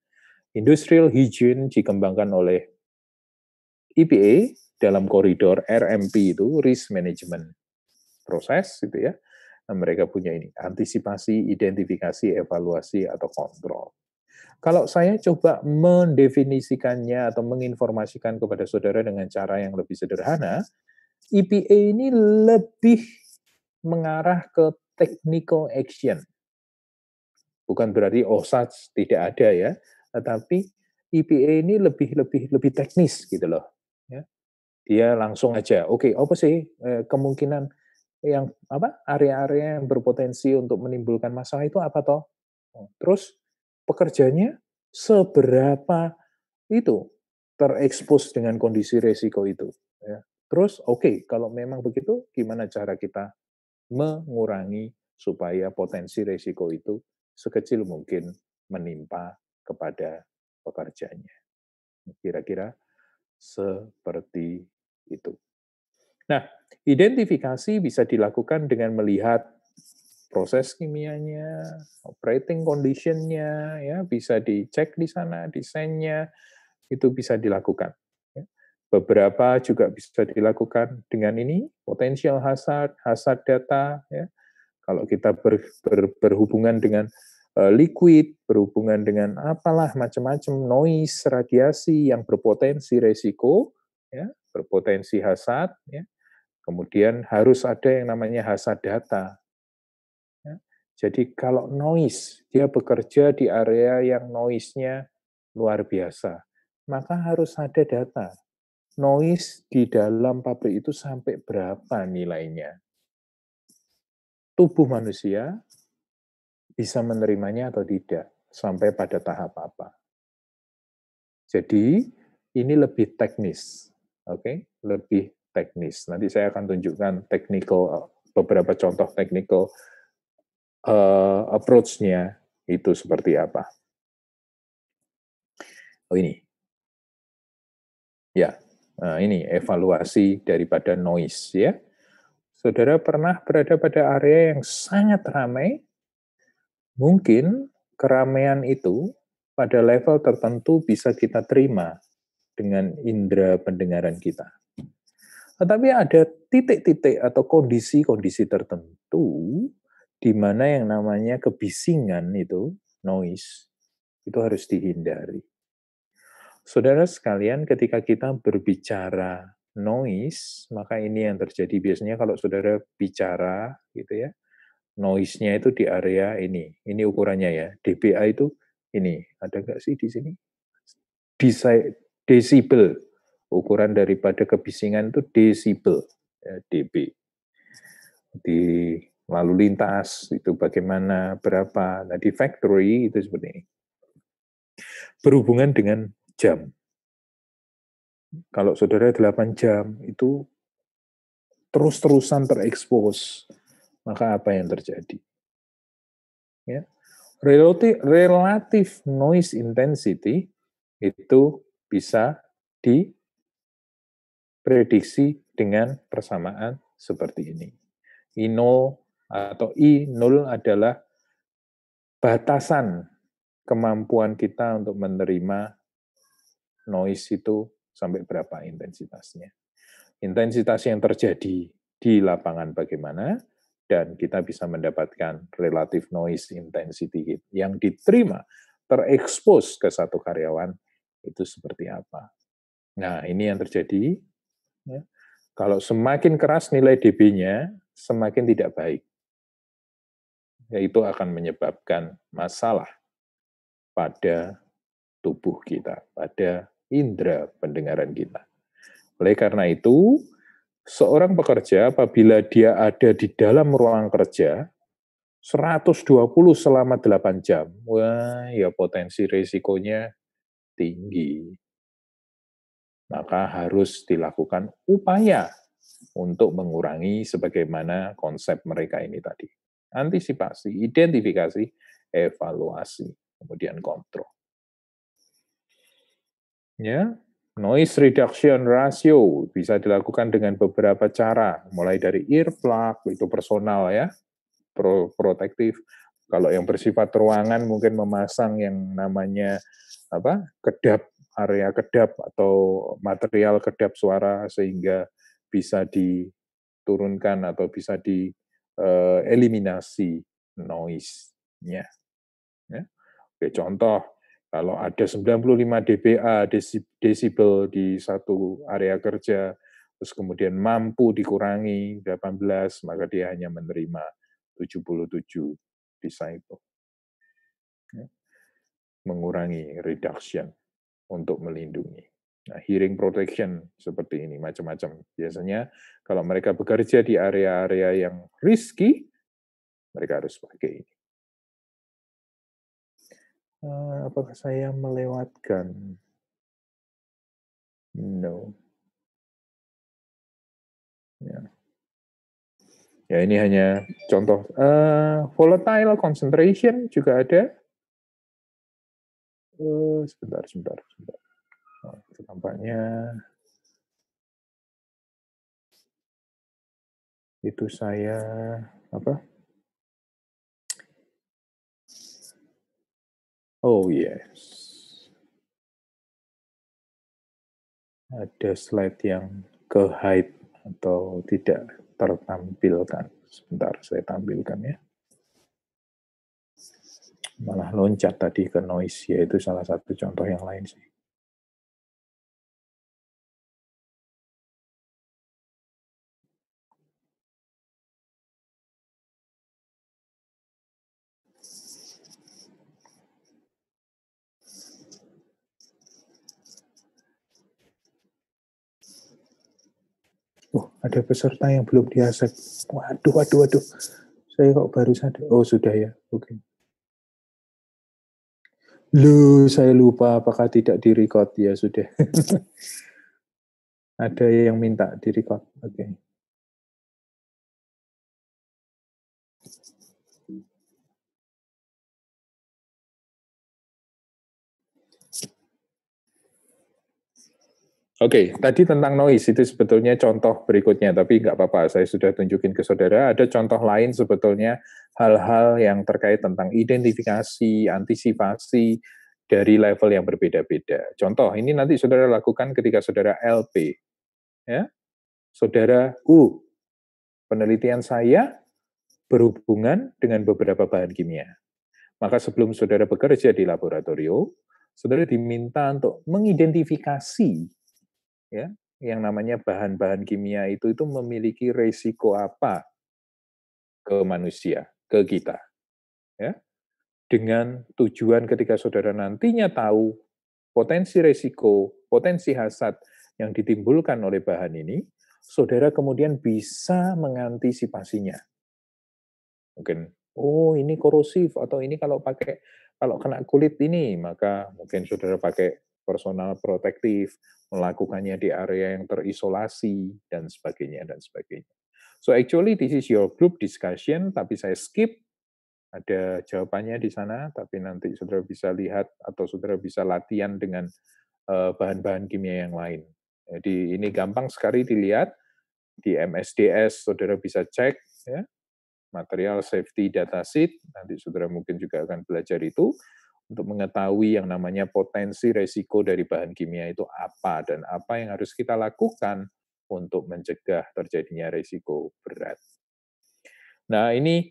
Speaker 1: Industrial hygiene dikembangkan oleh EPA dalam koridor RMP itu risk management proses gitu ya Nah, mereka punya ini. Antisipasi, identifikasi, evaluasi, atau kontrol. Kalau saya coba mendefinisikannya atau menginformasikan kepada saudara dengan cara yang lebih sederhana, EPA ini lebih mengarah ke technical action. Bukan berarti OSAS oh, tidak ada ya, tetapi EPA ini lebih lebih lebih teknis gitu loh. Ya. Dia langsung aja, oke okay, apa sih eh, kemungkinan yang apa area-area yang berpotensi untuk menimbulkan masalah itu apa toh? Oh, terus pekerjanya seberapa itu terekspos dengan kondisi resiko itu. Ya. Terus oke okay, kalau memang begitu gimana cara kita mengurangi supaya potensi resiko itu sekecil mungkin menimpa kepada pekerjanya. Kira-kira seperti itu. Nah, identifikasi bisa dilakukan dengan melihat proses kimianya, operating conditionnya, ya bisa dicek di sana, desainnya itu bisa dilakukan. Ya. Beberapa juga bisa dilakukan dengan ini, potensial hazard, hazard data. Ya. Kalau kita ber, ber, berhubungan dengan eh, liquid, berhubungan dengan apalah macam-macam noise, radiasi yang berpotensi resiko, ya, berpotensi hazard, ya, Kemudian harus ada yang namanya hasa data. Ya, jadi kalau noise, dia bekerja di area yang noise-nya luar biasa. Maka harus ada data. Noise di dalam pabrik itu sampai berapa nilainya. Tubuh manusia bisa menerimanya atau tidak. Sampai pada tahap apa. Jadi ini lebih teknis. Oke, okay? lebih teknis. Nanti saya akan tunjukkan technical beberapa contoh technical uh, approach-nya itu seperti apa. Oh ini. Ya, nah ini evaluasi daripada noise ya. Saudara pernah berada pada area yang sangat ramai? Mungkin keramaian itu pada level tertentu bisa kita terima dengan indera pendengaran kita. Tetapi ada titik-titik atau kondisi-kondisi tertentu di mana yang namanya kebisingan itu, noise, itu harus dihindari. Saudara sekalian, ketika kita berbicara noise, maka ini yang terjadi biasanya kalau saudara bicara gitu ya, noise-nya itu di area ini. Ini ukurannya ya. dBA itu ini. Ada nggak sih di sini? Desibel Ukuran daripada kebisingan itu desibel, ya, dB. Di lalu lintas itu bagaimana, berapa. Nah, di factory itu seperti ini. Berhubungan dengan jam. Kalau saudara 8 jam itu terus-terusan terekspos, maka apa yang terjadi? Ya. Relative, relative noise intensity itu bisa di prediksi dengan persamaan seperti ini. I0 atau I0 adalah batasan kemampuan kita untuk menerima noise itu sampai berapa intensitasnya. Intensitas yang terjadi di lapangan bagaimana, dan kita bisa mendapatkan relative noise intensity yang diterima, terekspos ke satu karyawan, itu seperti apa. Nah, ini yang terjadi Ya. Kalau semakin keras nilai DB-nya, semakin tidak baik. Yaitu akan menyebabkan masalah pada tubuh kita, pada indera pendengaran kita. Oleh karena itu, seorang pekerja apabila dia ada di dalam ruang kerja, 120 selama 8 jam, wah ya potensi resikonya tinggi maka harus dilakukan upaya untuk mengurangi sebagaimana konsep mereka ini tadi. Antisipasi, identifikasi, evaluasi, kemudian kontrol. Ya, noise reduction ratio bisa dilakukan dengan beberapa cara, mulai dari earplug itu personal ya, pro protektif. Kalau yang bersifat ruangan mungkin memasang yang namanya apa? kedap area kedap atau material kedap suara sehingga bisa diturunkan atau bisa dieliminasi eh, noise-nya. Ya. Oke, contoh kalau ada 95 dBA desibel di satu area kerja, terus kemudian mampu dikurangi 18, maka dia hanya menerima 77 decibel. itu. Mengurangi reduction untuk melindungi. Nah, hearing protection seperti ini macam-macam. Biasanya kalau mereka bekerja di area-area yang risky, mereka harus pakai ini. Eh, apakah saya
Speaker 2: melewatkan? No. Ya. Ya ini hanya contoh. Uh, volatile concentration juga ada. Eh, sebentar, sebentar, sebentar. Nah, itu tampaknya itu saya apa? Oh yes.
Speaker 1: Ada slide yang ke hide atau tidak tertampilkan. Sebentar saya tampilkan ya malah loncat tadi ke noise yaitu salah satu
Speaker 2: contoh yang lain sih
Speaker 1: Oh, ada peserta yang belum di Waduh, waduh, waduh. Saya kok baru sadar. Oh, sudah ya. Oke. Okay. Lu, saya lupa apakah tidak di ya sudah. Ada yang minta di
Speaker 2: Oke. Okay.
Speaker 1: Oke, okay, tadi tentang noise itu sebetulnya contoh berikutnya, tapi nggak apa-apa, saya sudah tunjukin ke saudara. Ada contoh lain sebetulnya hal-hal yang terkait tentang identifikasi, antisipasi dari level yang berbeda-beda. Contoh, ini nanti saudara lakukan ketika saudara LP, ya, saudara U. Penelitian saya berhubungan dengan beberapa bahan kimia. Maka sebelum saudara bekerja di laboratorium, saudara diminta untuk mengidentifikasi ya yang namanya bahan-bahan kimia itu itu memiliki resiko apa ke manusia, ke kita. Ya. Dengan tujuan ketika saudara nantinya tahu potensi resiko, potensi hasad yang ditimbulkan oleh bahan ini, saudara kemudian bisa mengantisipasinya. Mungkin, oh ini korosif, atau ini kalau pakai kalau kena kulit ini, maka mungkin saudara pakai personal protektif, melakukannya di area yang terisolasi dan sebagainya dan sebagainya. So actually this is your group discussion, tapi saya skip ada jawabannya di sana, tapi nanti saudara bisa lihat atau saudara bisa latihan dengan eh, bahan-bahan kimia yang lain. Jadi ini gampang sekali dilihat di MSDS, saudara bisa cek ya, material safety data sheet. Nanti saudara mungkin juga akan belajar itu untuk mengetahui yang namanya potensi resiko dari bahan kimia itu apa dan apa yang harus kita lakukan untuk mencegah terjadinya resiko berat. Nah, ini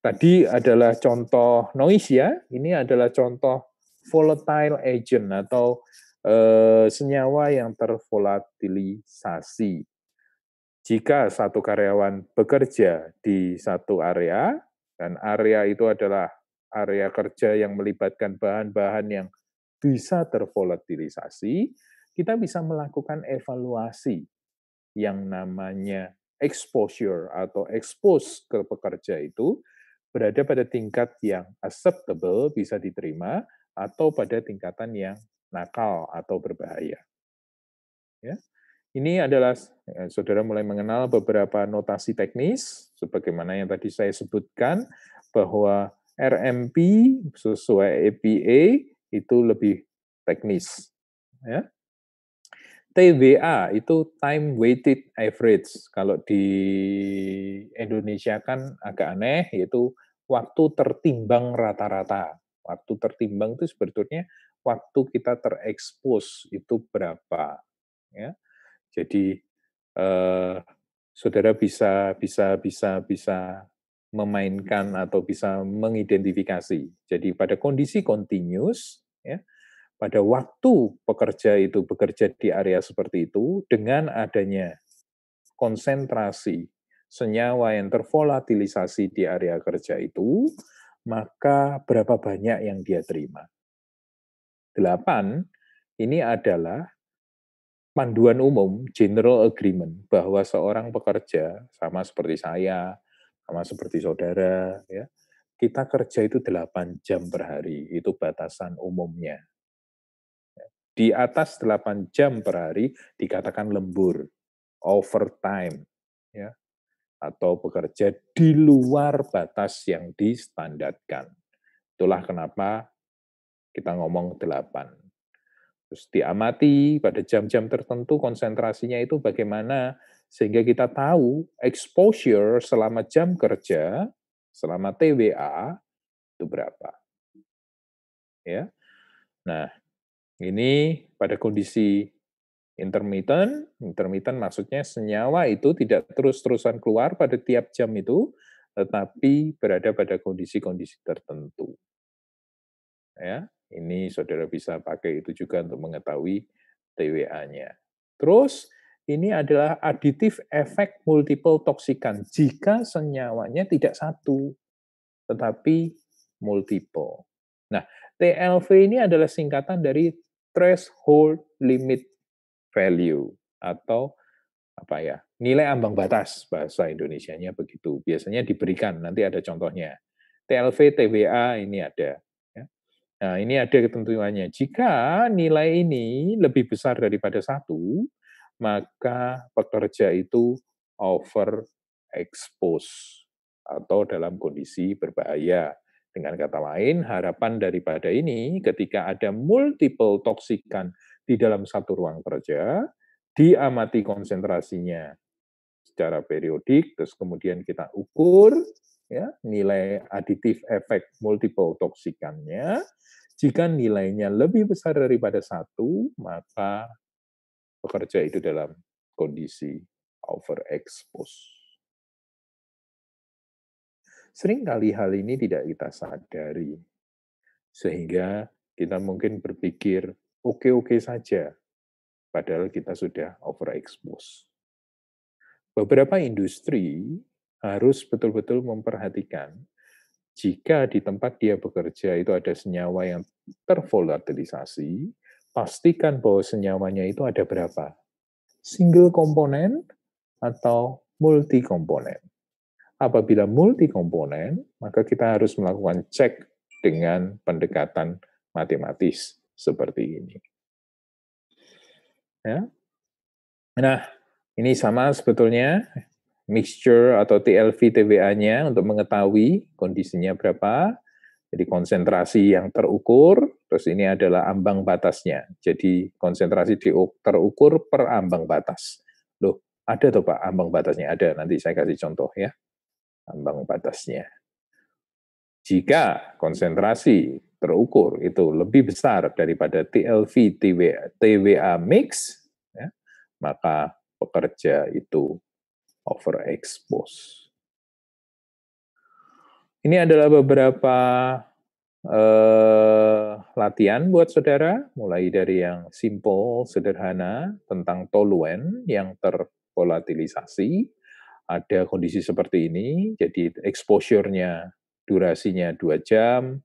Speaker 1: tadi adalah contoh noise ya. Ini adalah contoh volatile agent atau eh, senyawa yang tervolatilisasi. Jika satu karyawan bekerja di satu area dan area itu adalah area kerja yang melibatkan bahan-bahan yang bisa tervolatilisasi, kita bisa melakukan evaluasi yang namanya exposure atau expose ke pekerja itu berada pada tingkat yang acceptable, bisa diterima, atau pada tingkatan yang nakal atau berbahaya. Ya. Ini adalah ya, saudara mulai mengenal beberapa notasi teknis, sebagaimana yang tadi saya sebutkan, bahwa RMP sesuai EPA itu lebih teknis. Ya. TWA itu time weighted average. Kalau di Indonesia kan agak aneh yaitu waktu tertimbang rata-rata. Waktu tertimbang itu sebetulnya waktu kita terekspos itu berapa. Ya. Jadi eh, saudara bisa bisa bisa bisa memainkan atau bisa mengidentifikasi. Jadi pada kondisi continuous, ya, pada waktu pekerja itu bekerja di area seperti itu dengan adanya konsentrasi senyawa yang tervolatilisasi di area kerja itu, maka berapa banyak yang dia terima. Delapan, ini adalah panduan umum, general agreement, bahwa seorang pekerja, sama seperti saya, sama seperti saudara ya kita kerja itu 8 jam per hari itu batasan umumnya di atas 8 jam per hari dikatakan lembur overtime ya atau bekerja di luar batas yang distandarkan itulah kenapa kita ngomong 8 Terus diamati pada jam-jam tertentu konsentrasinya itu bagaimana sehingga kita tahu exposure selama jam kerja, selama TWA itu berapa. Ya. Nah, ini pada kondisi intermittent, intermittent maksudnya senyawa itu tidak terus-terusan keluar pada tiap jam itu, tetapi berada pada kondisi-kondisi tertentu. Ya, ini saudara bisa pakai itu juga untuk mengetahui TWA-nya. Terus ini adalah aditif efek multiple toksikan jika senyawanya tidak satu tetapi multiple. Nah, TLV ini adalah singkatan dari threshold limit value atau apa ya? nilai ambang batas bahasa Indonesianya begitu. Biasanya diberikan, nanti ada contohnya. TLV, TWA ini ada. Ya. Nah, ini ada ketentuannya. Jika nilai ini lebih besar daripada satu, maka pekerja itu over expose atau dalam kondisi berbahaya. Dengan kata lain, harapan daripada ini ketika ada multiple toksikan di dalam satu ruang kerja, diamati konsentrasinya secara periodik, terus kemudian kita ukur ya, nilai aditif efek multiple toksikannya. Jika nilainya lebih besar daripada satu, maka pekerja itu dalam kondisi overexposed. Seringkali hal ini tidak kita sadari, sehingga kita mungkin berpikir oke-oke okay -okay saja, padahal kita sudah overexposed. Beberapa industri harus betul-betul memperhatikan jika di tempat dia bekerja itu ada senyawa yang tervolatilisasi, pastikan bahwa senyawanya itu ada berapa. Single komponen atau multi komponen. Apabila multi komponen, maka kita harus melakukan cek dengan pendekatan matematis seperti ini. Ya. Nah, ini sama sebetulnya mixture atau TLV TVA-nya untuk mengetahui kondisinya berapa, jadi konsentrasi yang terukur, terus ini adalah ambang batasnya. Jadi konsentrasi di, terukur per ambang batas. Loh, ada tuh Pak ambang batasnya? Ada, nanti saya kasih contoh ya. Ambang batasnya. Jika konsentrasi terukur itu lebih besar daripada TLV TWA TWA mix, ya, maka pekerja itu overexpose. Ini adalah beberapa uh, latihan buat saudara, mulai dari yang simple, sederhana, tentang toluen yang tervolatilisasi, ada kondisi seperti ini, jadi exposure-nya, durasinya 2 jam,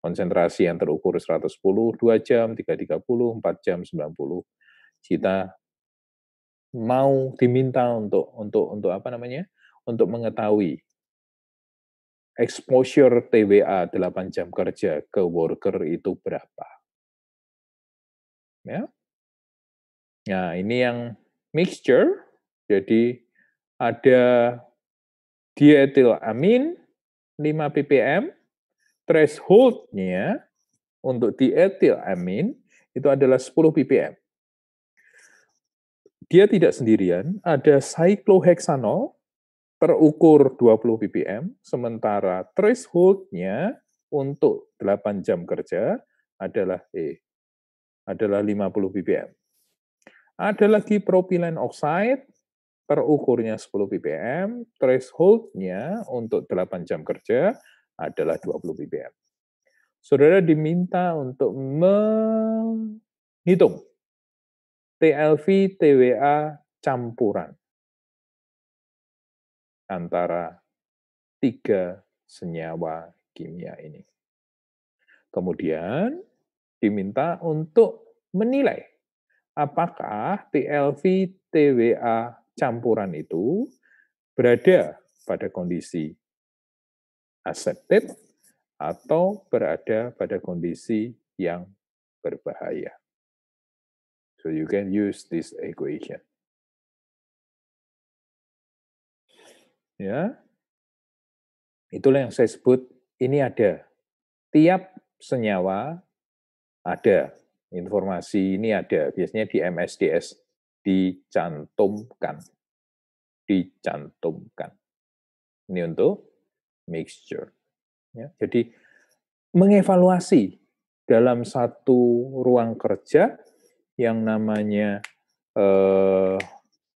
Speaker 1: konsentrasi yang terukur 110, 2 jam, 330, 4 jam, 90. Kita mau diminta untuk untuk untuk apa namanya? untuk mengetahui exposure TWA 8 jam kerja ke worker itu berapa. Ya. Nah, ini yang mixture. Jadi ada dietil amin 5 ppm threshold-nya untuk dietil amin itu adalah 10 ppm. Dia tidak sendirian, ada cyclohexanol terukur 20 ppm, sementara threshold-nya untuk 8 jam kerja adalah E, adalah 50 ppm. Ada lagi propilen oxide, terukurnya 10 ppm, threshold-nya untuk 8 jam kerja adalah 20 ppm. Saudara diminta untuk menghitung TLV, TWA campuran
Speaker 2: antara tiga senyawa
Speaker 1: kimia ini. Kemudian diminta untuk menilai apakah TLV TWA campuran itu berada pada kondisi aseptik atau berada pada kondisi yang berbahaya. So you can use this equation.
Speaker 2: Ya. Itulah yang saya sebut
Speaker 1: ini ada. Tiap senyawa ada informasi ini ada biasanya di MSDS dicantumkan dicantumkan ini untuk mixture ya, jadi mengevaluasi dalam satu ruang kerja yang namanya eh,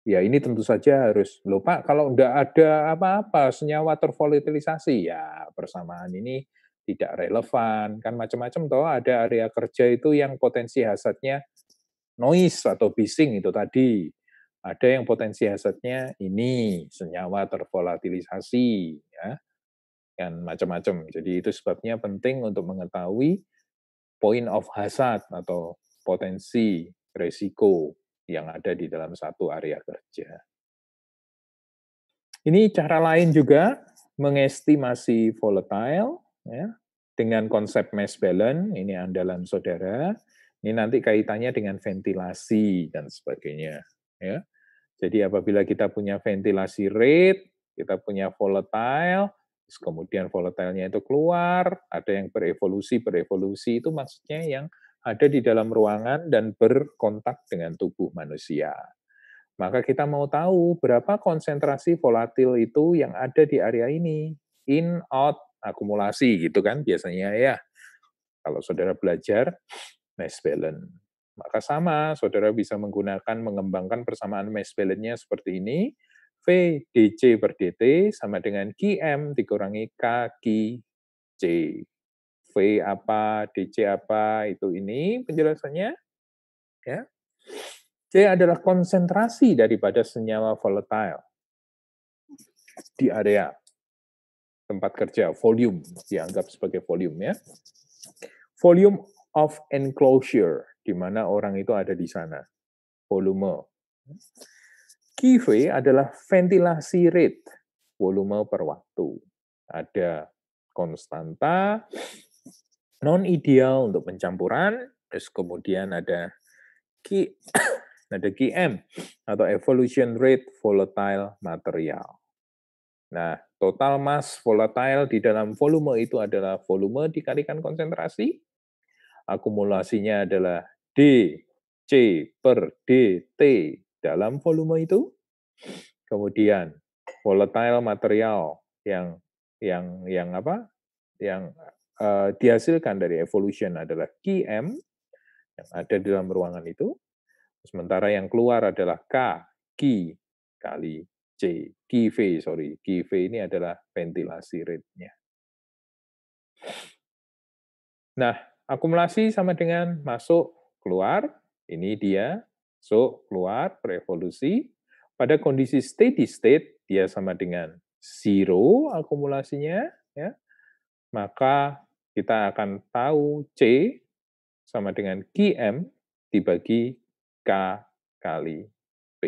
Speaker 1: Ya ini tentu saja harus lupa kalau tidak ada apa-apa senyawa tervolatilisasi ya persamaan ini tidak relevan kan macam-macam toh ada area kerja itu yang potensi hasatnya noise atau bising itu tadi ada yang potensi hasatnya ini senyawa tervolatilisasi ya kan macam-macam jadi itu sebabnya penting untuk mengetahui point of hazard atau potensi resiko yang ada di dalam satu area kerja. Ini cara lain juga mengestimasi volatile ya, dengan konsep mass balance, ini andalan saudara. Ini nanti kaitannya dengan ventilasi dan sebagainya. Ya. Jadi apabila kita punya ventilasi rate, kita punya volatile, kemudian volatilnya itu keluar, ada yang berevolusi, berevolusi itu maksudnya yang ada di dalam ruangan dan berkontak dengan tubuh manusia. Maka kita mau tahu berapa konsentrasi volatil itu yang ada di area ini. In, out, akumulasi gitu kan biasanya ya. Kalau saudara belajar mass balance. Maka sama, saudara bisa menggunakan, mengembangkan persamaan mass balance-nya seperti ini. V, DC per DT sama dengan QM dikurangi k C V apa, DC apa, itu ini penjelasannya. Ya. C adalah konsentrasi daripada senyawa volatile di area tempat kerja, volume dianggap sebagai volume ya. Volume of enclosure di mana orang itu ada di sana. Volume. KV adalah ventilasi rate, volume per waktu. Ada konstanta non ideal untuk pencampuran, terus kemudian ada Q, ada QM atau evolution rate volatile material. Nah, total mass volatile di dalam volume itu adalah volume dikalikan konsentrasi. Akumulasinya adalah D C per DT dalam volume itu. Kemudian volatile material yang yang yang apa? Yang Eh, dihasilkan dari evolution adalah QM yang ada di dalam ruangan itu, sementara yang keluar adalah K, Q kali C, QV, sorry. QV ini adalah ventilasi rate-nya. Nah, akumulasi sama dengan masuk, keluar, ini dia, masuk, keluar, berevolusi. Pada kondisi steady state, dia sama dengan zero akumulasinya, ya maka kita akan tahu C sama dengan QM dibagi K kali P.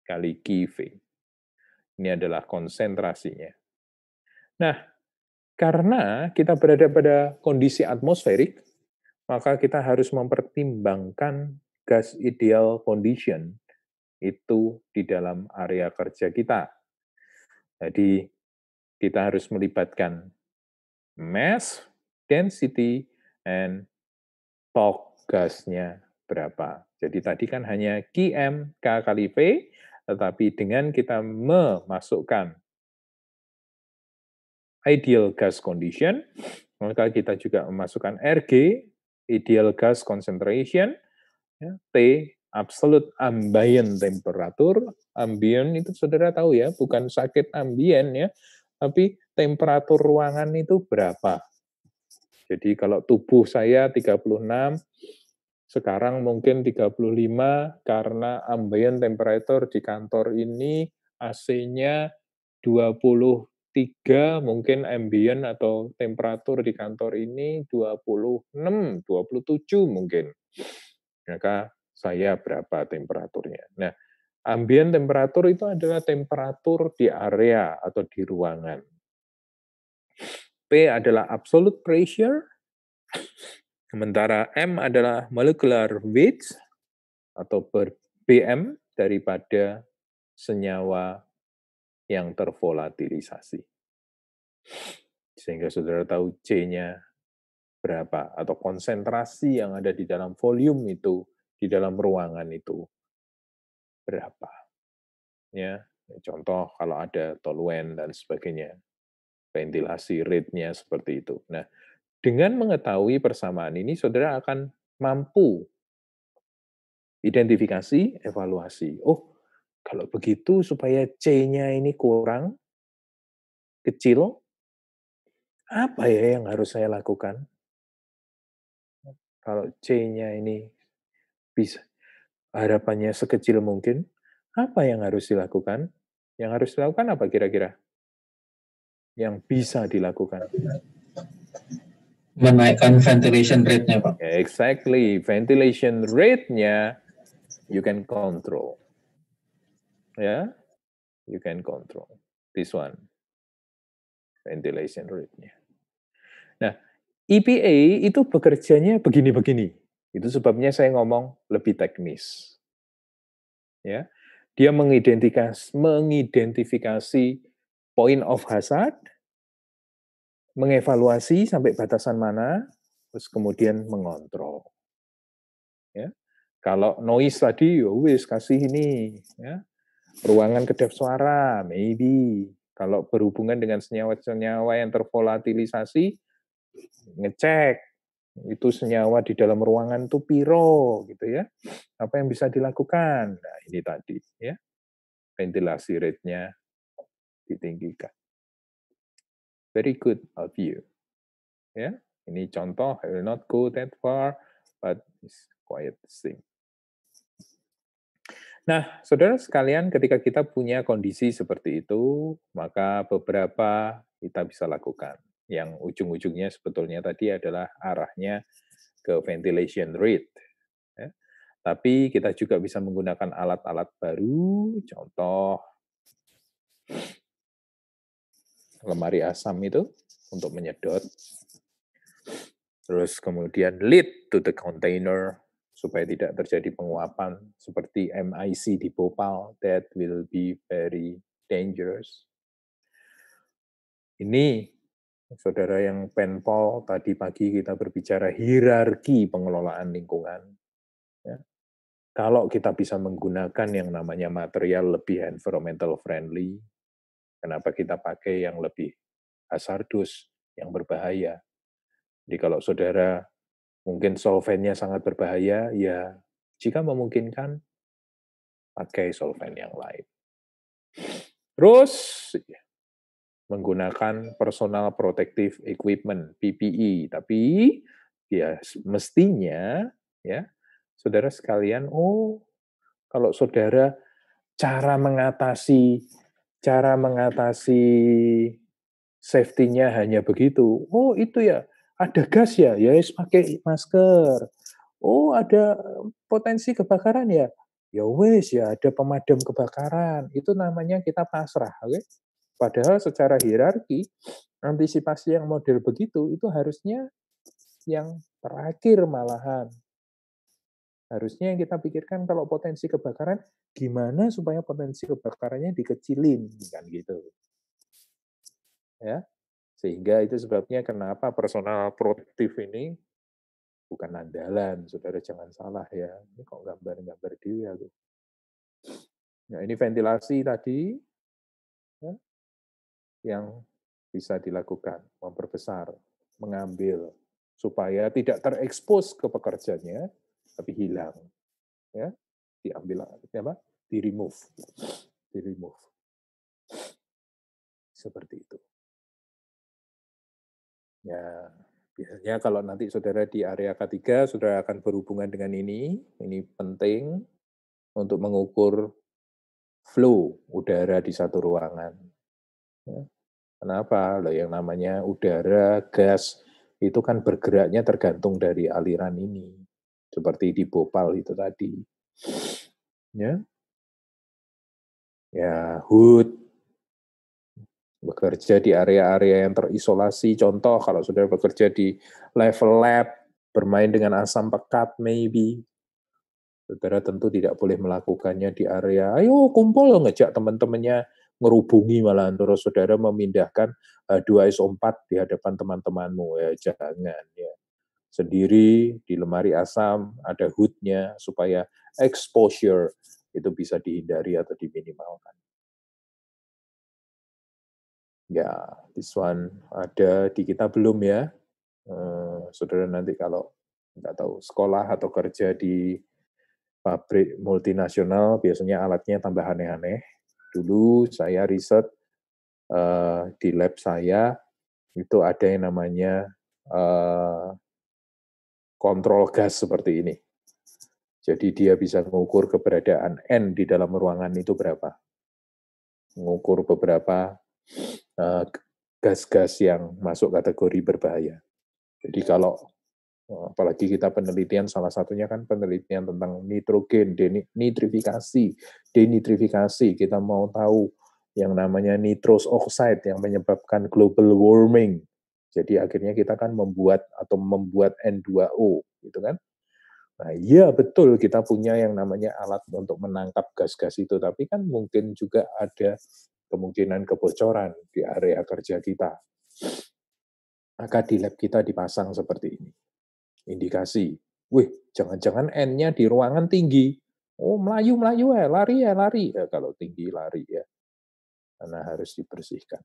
Speaker 1: Kali QV. Ini adalah konsentrasinya. Nah, karena kita berada pada kondisi atmosferik, maka kita harus mempertimbangkan gas ideal condition itu di dalam area kerja kita. Jadi, kita harus melibatkan mass, density, and torque gasnya berapa. Jadi tadi kan hanya Qm K kali V, tetapi dengan kita memasukkan ideal gas condition, maka kita juga memasukkan Rg, ideal gas concentration, ya, T, absolute ambient temperature. Ambient itu saudara tahu ya, bukan sakit ambient ya, tapi temperatur ruangan itu berapa. Jadi kalau tubuh saya 36, sekarang mungkin 35 karena ambient temperature di kantor ini AC-nya 23 mungkin ambient atau temperatur di kantor ini 26, 27 mungkin. Maka ya saya berapa temperaturnya. Nah, Ambien temperatur itu adalah temperatur di area atau di ruangan. P adalah absolute pressure, sementara M adalah molecular weight atau BM daripada senyawa yang tervolatilisasi. Sehingga saudara tahu C-nya berapa atau konsentrasi yang ada di dalam volume itu di dalam ruangan itu berapa. Ya. ya, contoh kalau ada toluen dan sebagainya, ventilasi rate-nya seperti itu. Nah, dengan mengetahui persamaan ini, saudara akan mampu identifikasi, evaluasi. Oh, kalau begitu supaya C-nya ini kurang, kecil,
Speaker 2: apa ya
Speaker 1: yang harus saya lakukan? Kalau C-nya ini bisa harapannya sekecil mungkin, apa yang harus dilakukan? Yang harus dilakukan apa kira-kira? Yang bisa dilakukan? Menaikkan ventilation rate-nya, Pak. Exactly. Ventilation rate-nya you can control. Ya, yeah? you can control. This one. Ventilation rate-nya. Nah, EPA itu bekerjanya begini-begini. Itu sebabnya saya ngomong lebih teknis. Ya. Dia mengidentifikasi, mengidentifikasi point of hazard, mengevaluasi sampai batasan mana, terus kemudian mengontrol. Ya. Kalau noise tadi, ya wis kasih ini, ya. Ruangan kedap suara, maybe. Kalau berhubungan dengan senyawa-senyawa yang tervolatilisasi, ngecek itu senyawa di dalam ruangan itu piro gitu ya apa yang bisa dilakukan nah ini tadi ya ventilasi rate-nya ditinggikan very good of you ya ini contoh I will not go that far but it's quite same Nah, saudara sekalian, ketika kita punya kondisi seperti itu, maka beberapa kita bisa lakukan yang ujung-ujungnya sebetulnya tadi adalah arahnya ke ventilation rate. Ya. Tapi kita juga bisa menggunakan alat-alat baru, contoh lemari asam itu untuk menyedot. Terus kemudian lead to the container supaya tidak terjadi penguapan seperti MIC di Bhopal that will be very dangerous. Ini Saudara yang penpol tadi pagi kita berbicara hierarki pengelolaan lingkungan. Ya. Kalau kita bisa menggunakan yang namanya material lebih environmental friendly, kenapa kita pakai yang lebih hazardous, yang berbahaya? Jadi kalau saudara mungkin solvennya sangat berbahaya, ya jika memungkinkan pakai solven yang lain. Terus menggunakan personal protective equipment PPE tapi ya mestinya ya saudara sekalian oh kalau saudara cara mengatasi cara mengatasi safety-nya hanya begitu oh itu ya ada gas ya ya yes, pakai masker oh ada potensi kebakaran ya ya wes ya ada pemadam kebakaran itu namanya kita pasrah oke okay? Padahal secara hierarki, antisipasi yang model begitu itu harusnya yang terakhir malahan. Harusnya yang kita pikirkan kalau potensi kebakaran, gimana supaya potensi kebakarannya dikecilin, kan gitu. Ya, sehingga itu sebabnya kenapa personal produktif ini bukan andalan, saudara jangan salah ya. Ini kok gambar-gambar dia aku. Nah ini ventilasi tadi, yang bisa dilakukan, memperbesar, mengambil supaya tidak terekspos ke pekerjaannya tapi hilang. Ya, diambil apa? Di remove. Di
Speaker 2: remove. Seperti itu.
Speaker 1: Ya, biasanya kalau nanti saudara di area K3, saudara akan berhubungan dengan ini. Ini penting untuk mengukur flow udara di satu ruangan Ya. Kenapa? Loh yang namanya udara, gas, itu kan bergeraknya tergantung dari aliran ini. Seperti di Bhopal itu tadi. Ya, ya HUT, bekerja di area-area yang terisolasi. Contoh, kalau sudah bekerja di level lab, bermain dengan asam pekat, maybe. Saudara tentu tidak boleh melakukannya di area, ayo kumpul ngejak teman-temannya ngerubungi malah terus saudara memindahkan eh, dua isompat di hadapan teman-temanmu ya jangan ya sendiri di lemari asam ada hoodnya supaya exposure itu bisa dihindari atau diminimalkan. Ya, this one ada di kita belum ya. Eh, saudara nanti kalau nggak tahu sekolah atau kerja di pabrik multinasional biasanya alatnya tambah aneh-aneh. Dulu saya riset uh, di lab saya itu ada yang namanya uh, kontrol gas seperti ini. Jadi dia bisa mengukur keberadaan N di dalam ruangan itu berapa. Mengukur beberapa eh, gas-gas uh, gas -gas yang masuk kategori berbahaya. Jadi kalau Eh, apalagi kita penelitian salah satunya kan penelitian tentang nitrogen denitrifikasi denitrifikasi kita mau tahu yang namanya nitrous oxide yang menyebabkan global warming jadi akhirnya kita kan membuat atau membuat N2O gitu kan nah iya betul kita punya yang namanya alat untuk menangkap gas-gas itu tapi kan mungkin juga ada kemungkinan kebocoran di area kerja kita maka di lab kita dipasang seperti ini indikasi. Wih, jangan-jangan N-nya di ruangan tinggi. Oh, melayu-melayu ya, eh, lari ya, lari. Ya, kalau tinggi lari ya. Karena harus dibersihkan.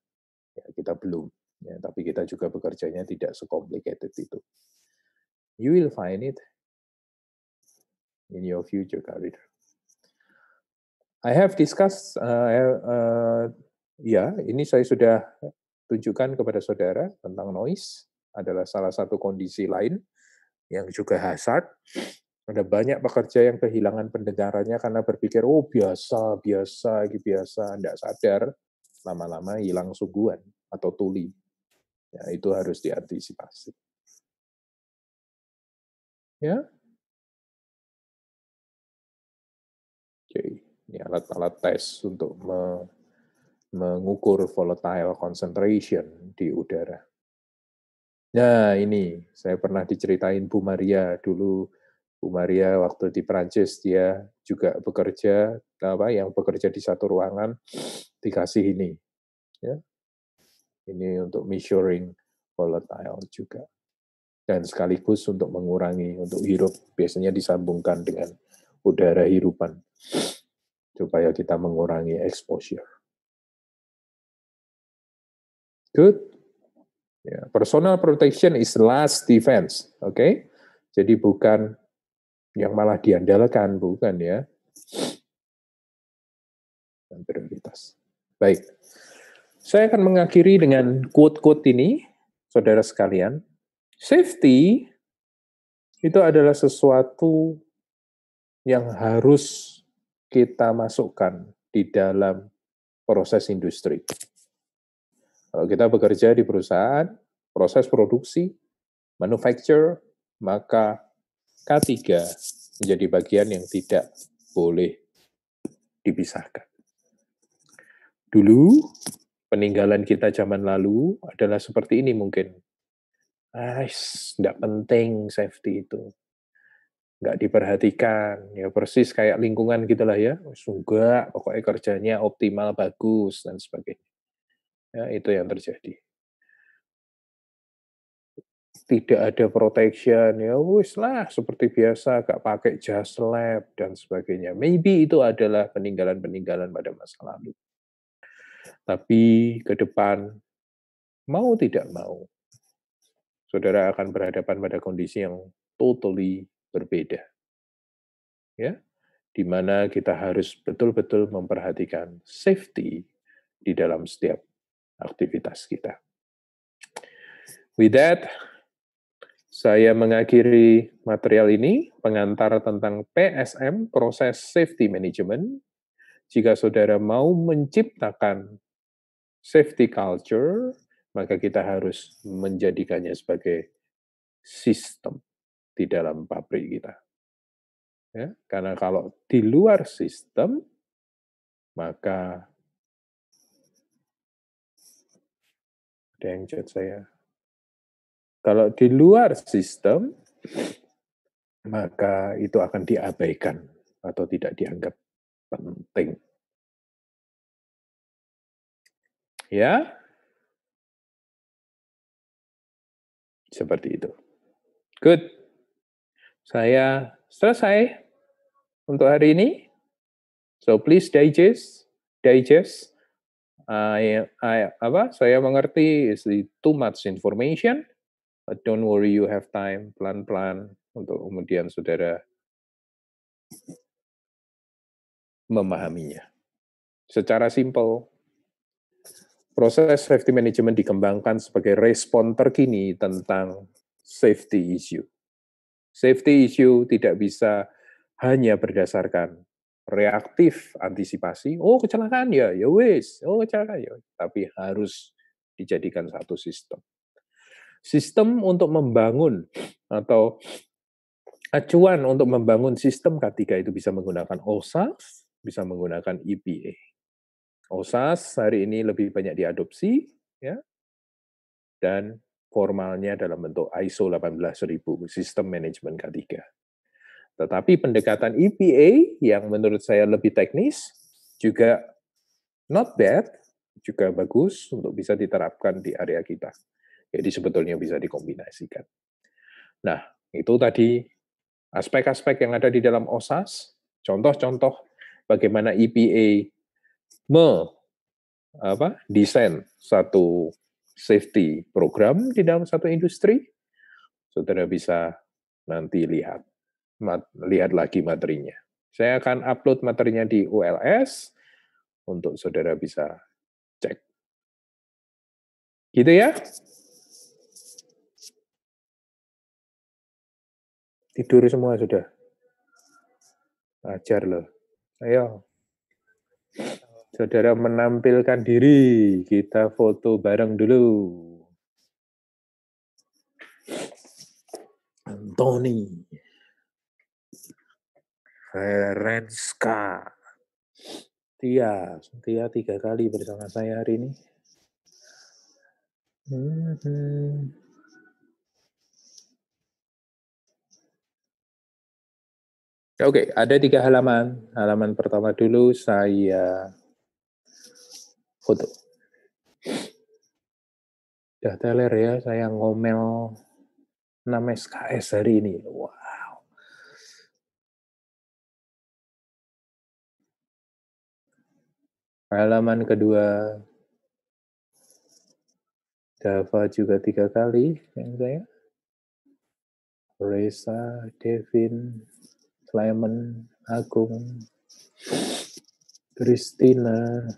Speaker 1: Ya, kita belum. Ya, tapi kita juga bekerjanya tidak sekomplikated itu. You will find it in your future career. I have discussed, uh, uh, uh, ya, ini saya sudah tunjukkan kepada saudara tentang noise adalah salah satu kondisi lain yang juga hazard. Ada banyak pekerja yang kehilangan pendengarannya karena berpikir, oh biasa, biasa, biasa, tidak sadar. Lama-lama hilang suguhan atau tuli. Ya, itu
Speaker 2: harus diantisipasi. Ya,
Speaker 1: Oke, ini alat-alat tes untuk mengukur volatile concentration di udara. Nah, ini saya pernah diceritain Bu Maria dulu. Bu Maria waktu di Prancis dia juga bekerja apa yang bekerja di satu ruangan dikasih ini. Ya. Ini untuk measuring volatile juga. Dan sekaligus untuk mengurangi untuk hirup biasanya disambungkan dengan udara hirupan supaya kita mengurangi exposure.
Speaker 2: Good. Ya,
Speaker 1: personal protection is last defense, oke? Okay? Jadi bukan yang malah diandalkan, bukan ya? Dan prioritas. Baik, saya akan mengakhiri dengan quote-quote ini, saudara sekalian. Safety itu adalah sesuatu yang harus kita masukkan di dalam proses industri. Kalau kita bekerja di perusahaan, proses produksi, manufacture, maka K3 menjadi bagian yang tidak boleh dipisahkan. Dulu, peninggalan kita zaman lalu adalah seperti ini mungkin. Ah, tidak penting safety itu nggak diperhatikan ya persis kayak lingkungan gitulah ya Sungguh, pokoknya kerjanya optimal bagus dan sebagainya Ya, itu yang terjadi. Tidak ada protection, ya wis lah seperti biasa, gak pakai jas lab dan sebagainya. Maybe itu adalah peninggalan-peninggalan pada masa lalu. Tapi ke depan, mau tidak mau, saudara akan berhadapan pada kondisi yang totally berbeda. Ya, di mana kita harus betul-betul memperhatikan safety di dalam setiap aktivitas kita. With that, saya mengakhiri material ini, pengantar tentang PSM, Proses Safety Management. Jika saudara mau menciptakan safety culture, maka kita harus menjadikannya sebagai sistem di dalam pabrik kita. Ya, karena kalau di luar sistem, maka
Speaker 2: Ada yang chat saya.
Speaker 1: Kalau di luar sistem, maka itu akan diabaikan atau tidak dianggap penting. Ya, seperti itu. Good. Saya selesai untuk hari ini. So please digest, digest I, I apa saya mengerti is too much information but don't worry you have time Plan, plan untuk kemudian saudara memahaminya secara simple. proses safety management dikembangkan sebagai respon terkini tentang safety issue safety issue tidak bisa hanya berdasarkan reaktif antisipasi oh kecelakaan ya ya wis oh kecelakaan ya tapi harus dijadikan satu sistem sistem untuk membangun atau acuan untuk membangun sistem K3 itu bisa menggunakan OSAS bisa menggunakan EPA OSAS hari ini lebih banyak diadopsi ya dan formalnya dalam bentuk ISO 18000 sistem manajemen K3 tetapi pendekatan EPA yang menurut saya lebih teknis juga not bad, juga bagus untuk bisa diterapkan di area kita. Jadi sebetulnya bisa dikombinasikan. Nah, itu tadi aspek-aspek yang ada di dalam OSAS, contoh-contoh bagaimana EPA me apa desain satu safety program di dalam satu industri. Saudara bisa nanti lihat lihat lagi materinya. Saya akan upload materinya di ULS untuk saudara bisa cek. Gitu ya.
Speaker 2: Tidur semua sudah. Ajar loh. Ayo.
Speaker 1: Saudara menampilkan diri. Kita foto bareng dulu. Anthony. Herenska. Tia, Tia tiga kali bersama saya hari ini.
Speaker 2: Mhm.
Speaker 1: Oke, okay, ada tiga halaman. Halaman pertama dulu saya foto. Dah teler ya, saya ngomel 6 SKS hari ini. Wah, Halaman kedua. Dava juga tiga kali yang saya. Reza, Devin, Clement, Agung, Christina,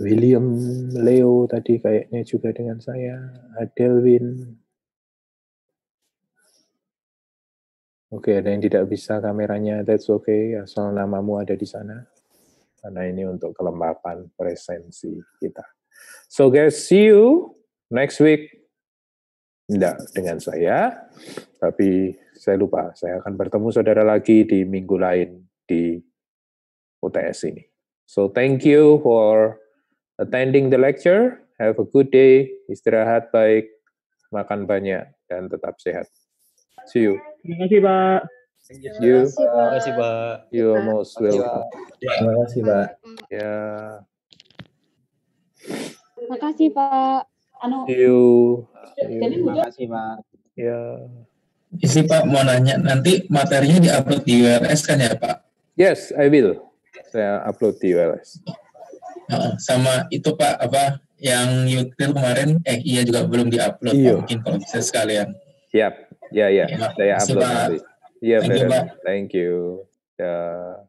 Speaker 1: William, Leo tadi kayaknya juga dengan saya, Adelwin, Oke, okay, ada yang tidak bisa kameranya, that's okay, asal namamu ada di sana. Karena ini untuk kelembapan presensi kita. So guys, see you next week. Tidak dengan saya, tapi saya lupa, saya akan bertemu saudara lagi di minggu lain di UTS ini. So thank you for attending the lecture. Have a good day, istirahat baik, makan banyak, dan tetap sehat. See you.
Speaker 2: Terima kasih, Pak.
Speaker 1: Thank you. Terima kasih, Pak. You are most welcome. Terima kasih, Pak. Ya. Terima kasih, Pak.
Speaker 2: Anu. See you. Terima kasih, Pak.
Speaker 1: Ya. Isi Pak mau nanya nanti materinya diupload di URS kan ya Pak? Yes, I will. Saya upload di URS. sama itu Pak apa yang YouTube kemarin eh iya juga belum diupload iya. mungkin kalau bisa sekalian. Siap. yeah, yeah. yeah. absolutely. Yeah, Thank Thank you. Yeah.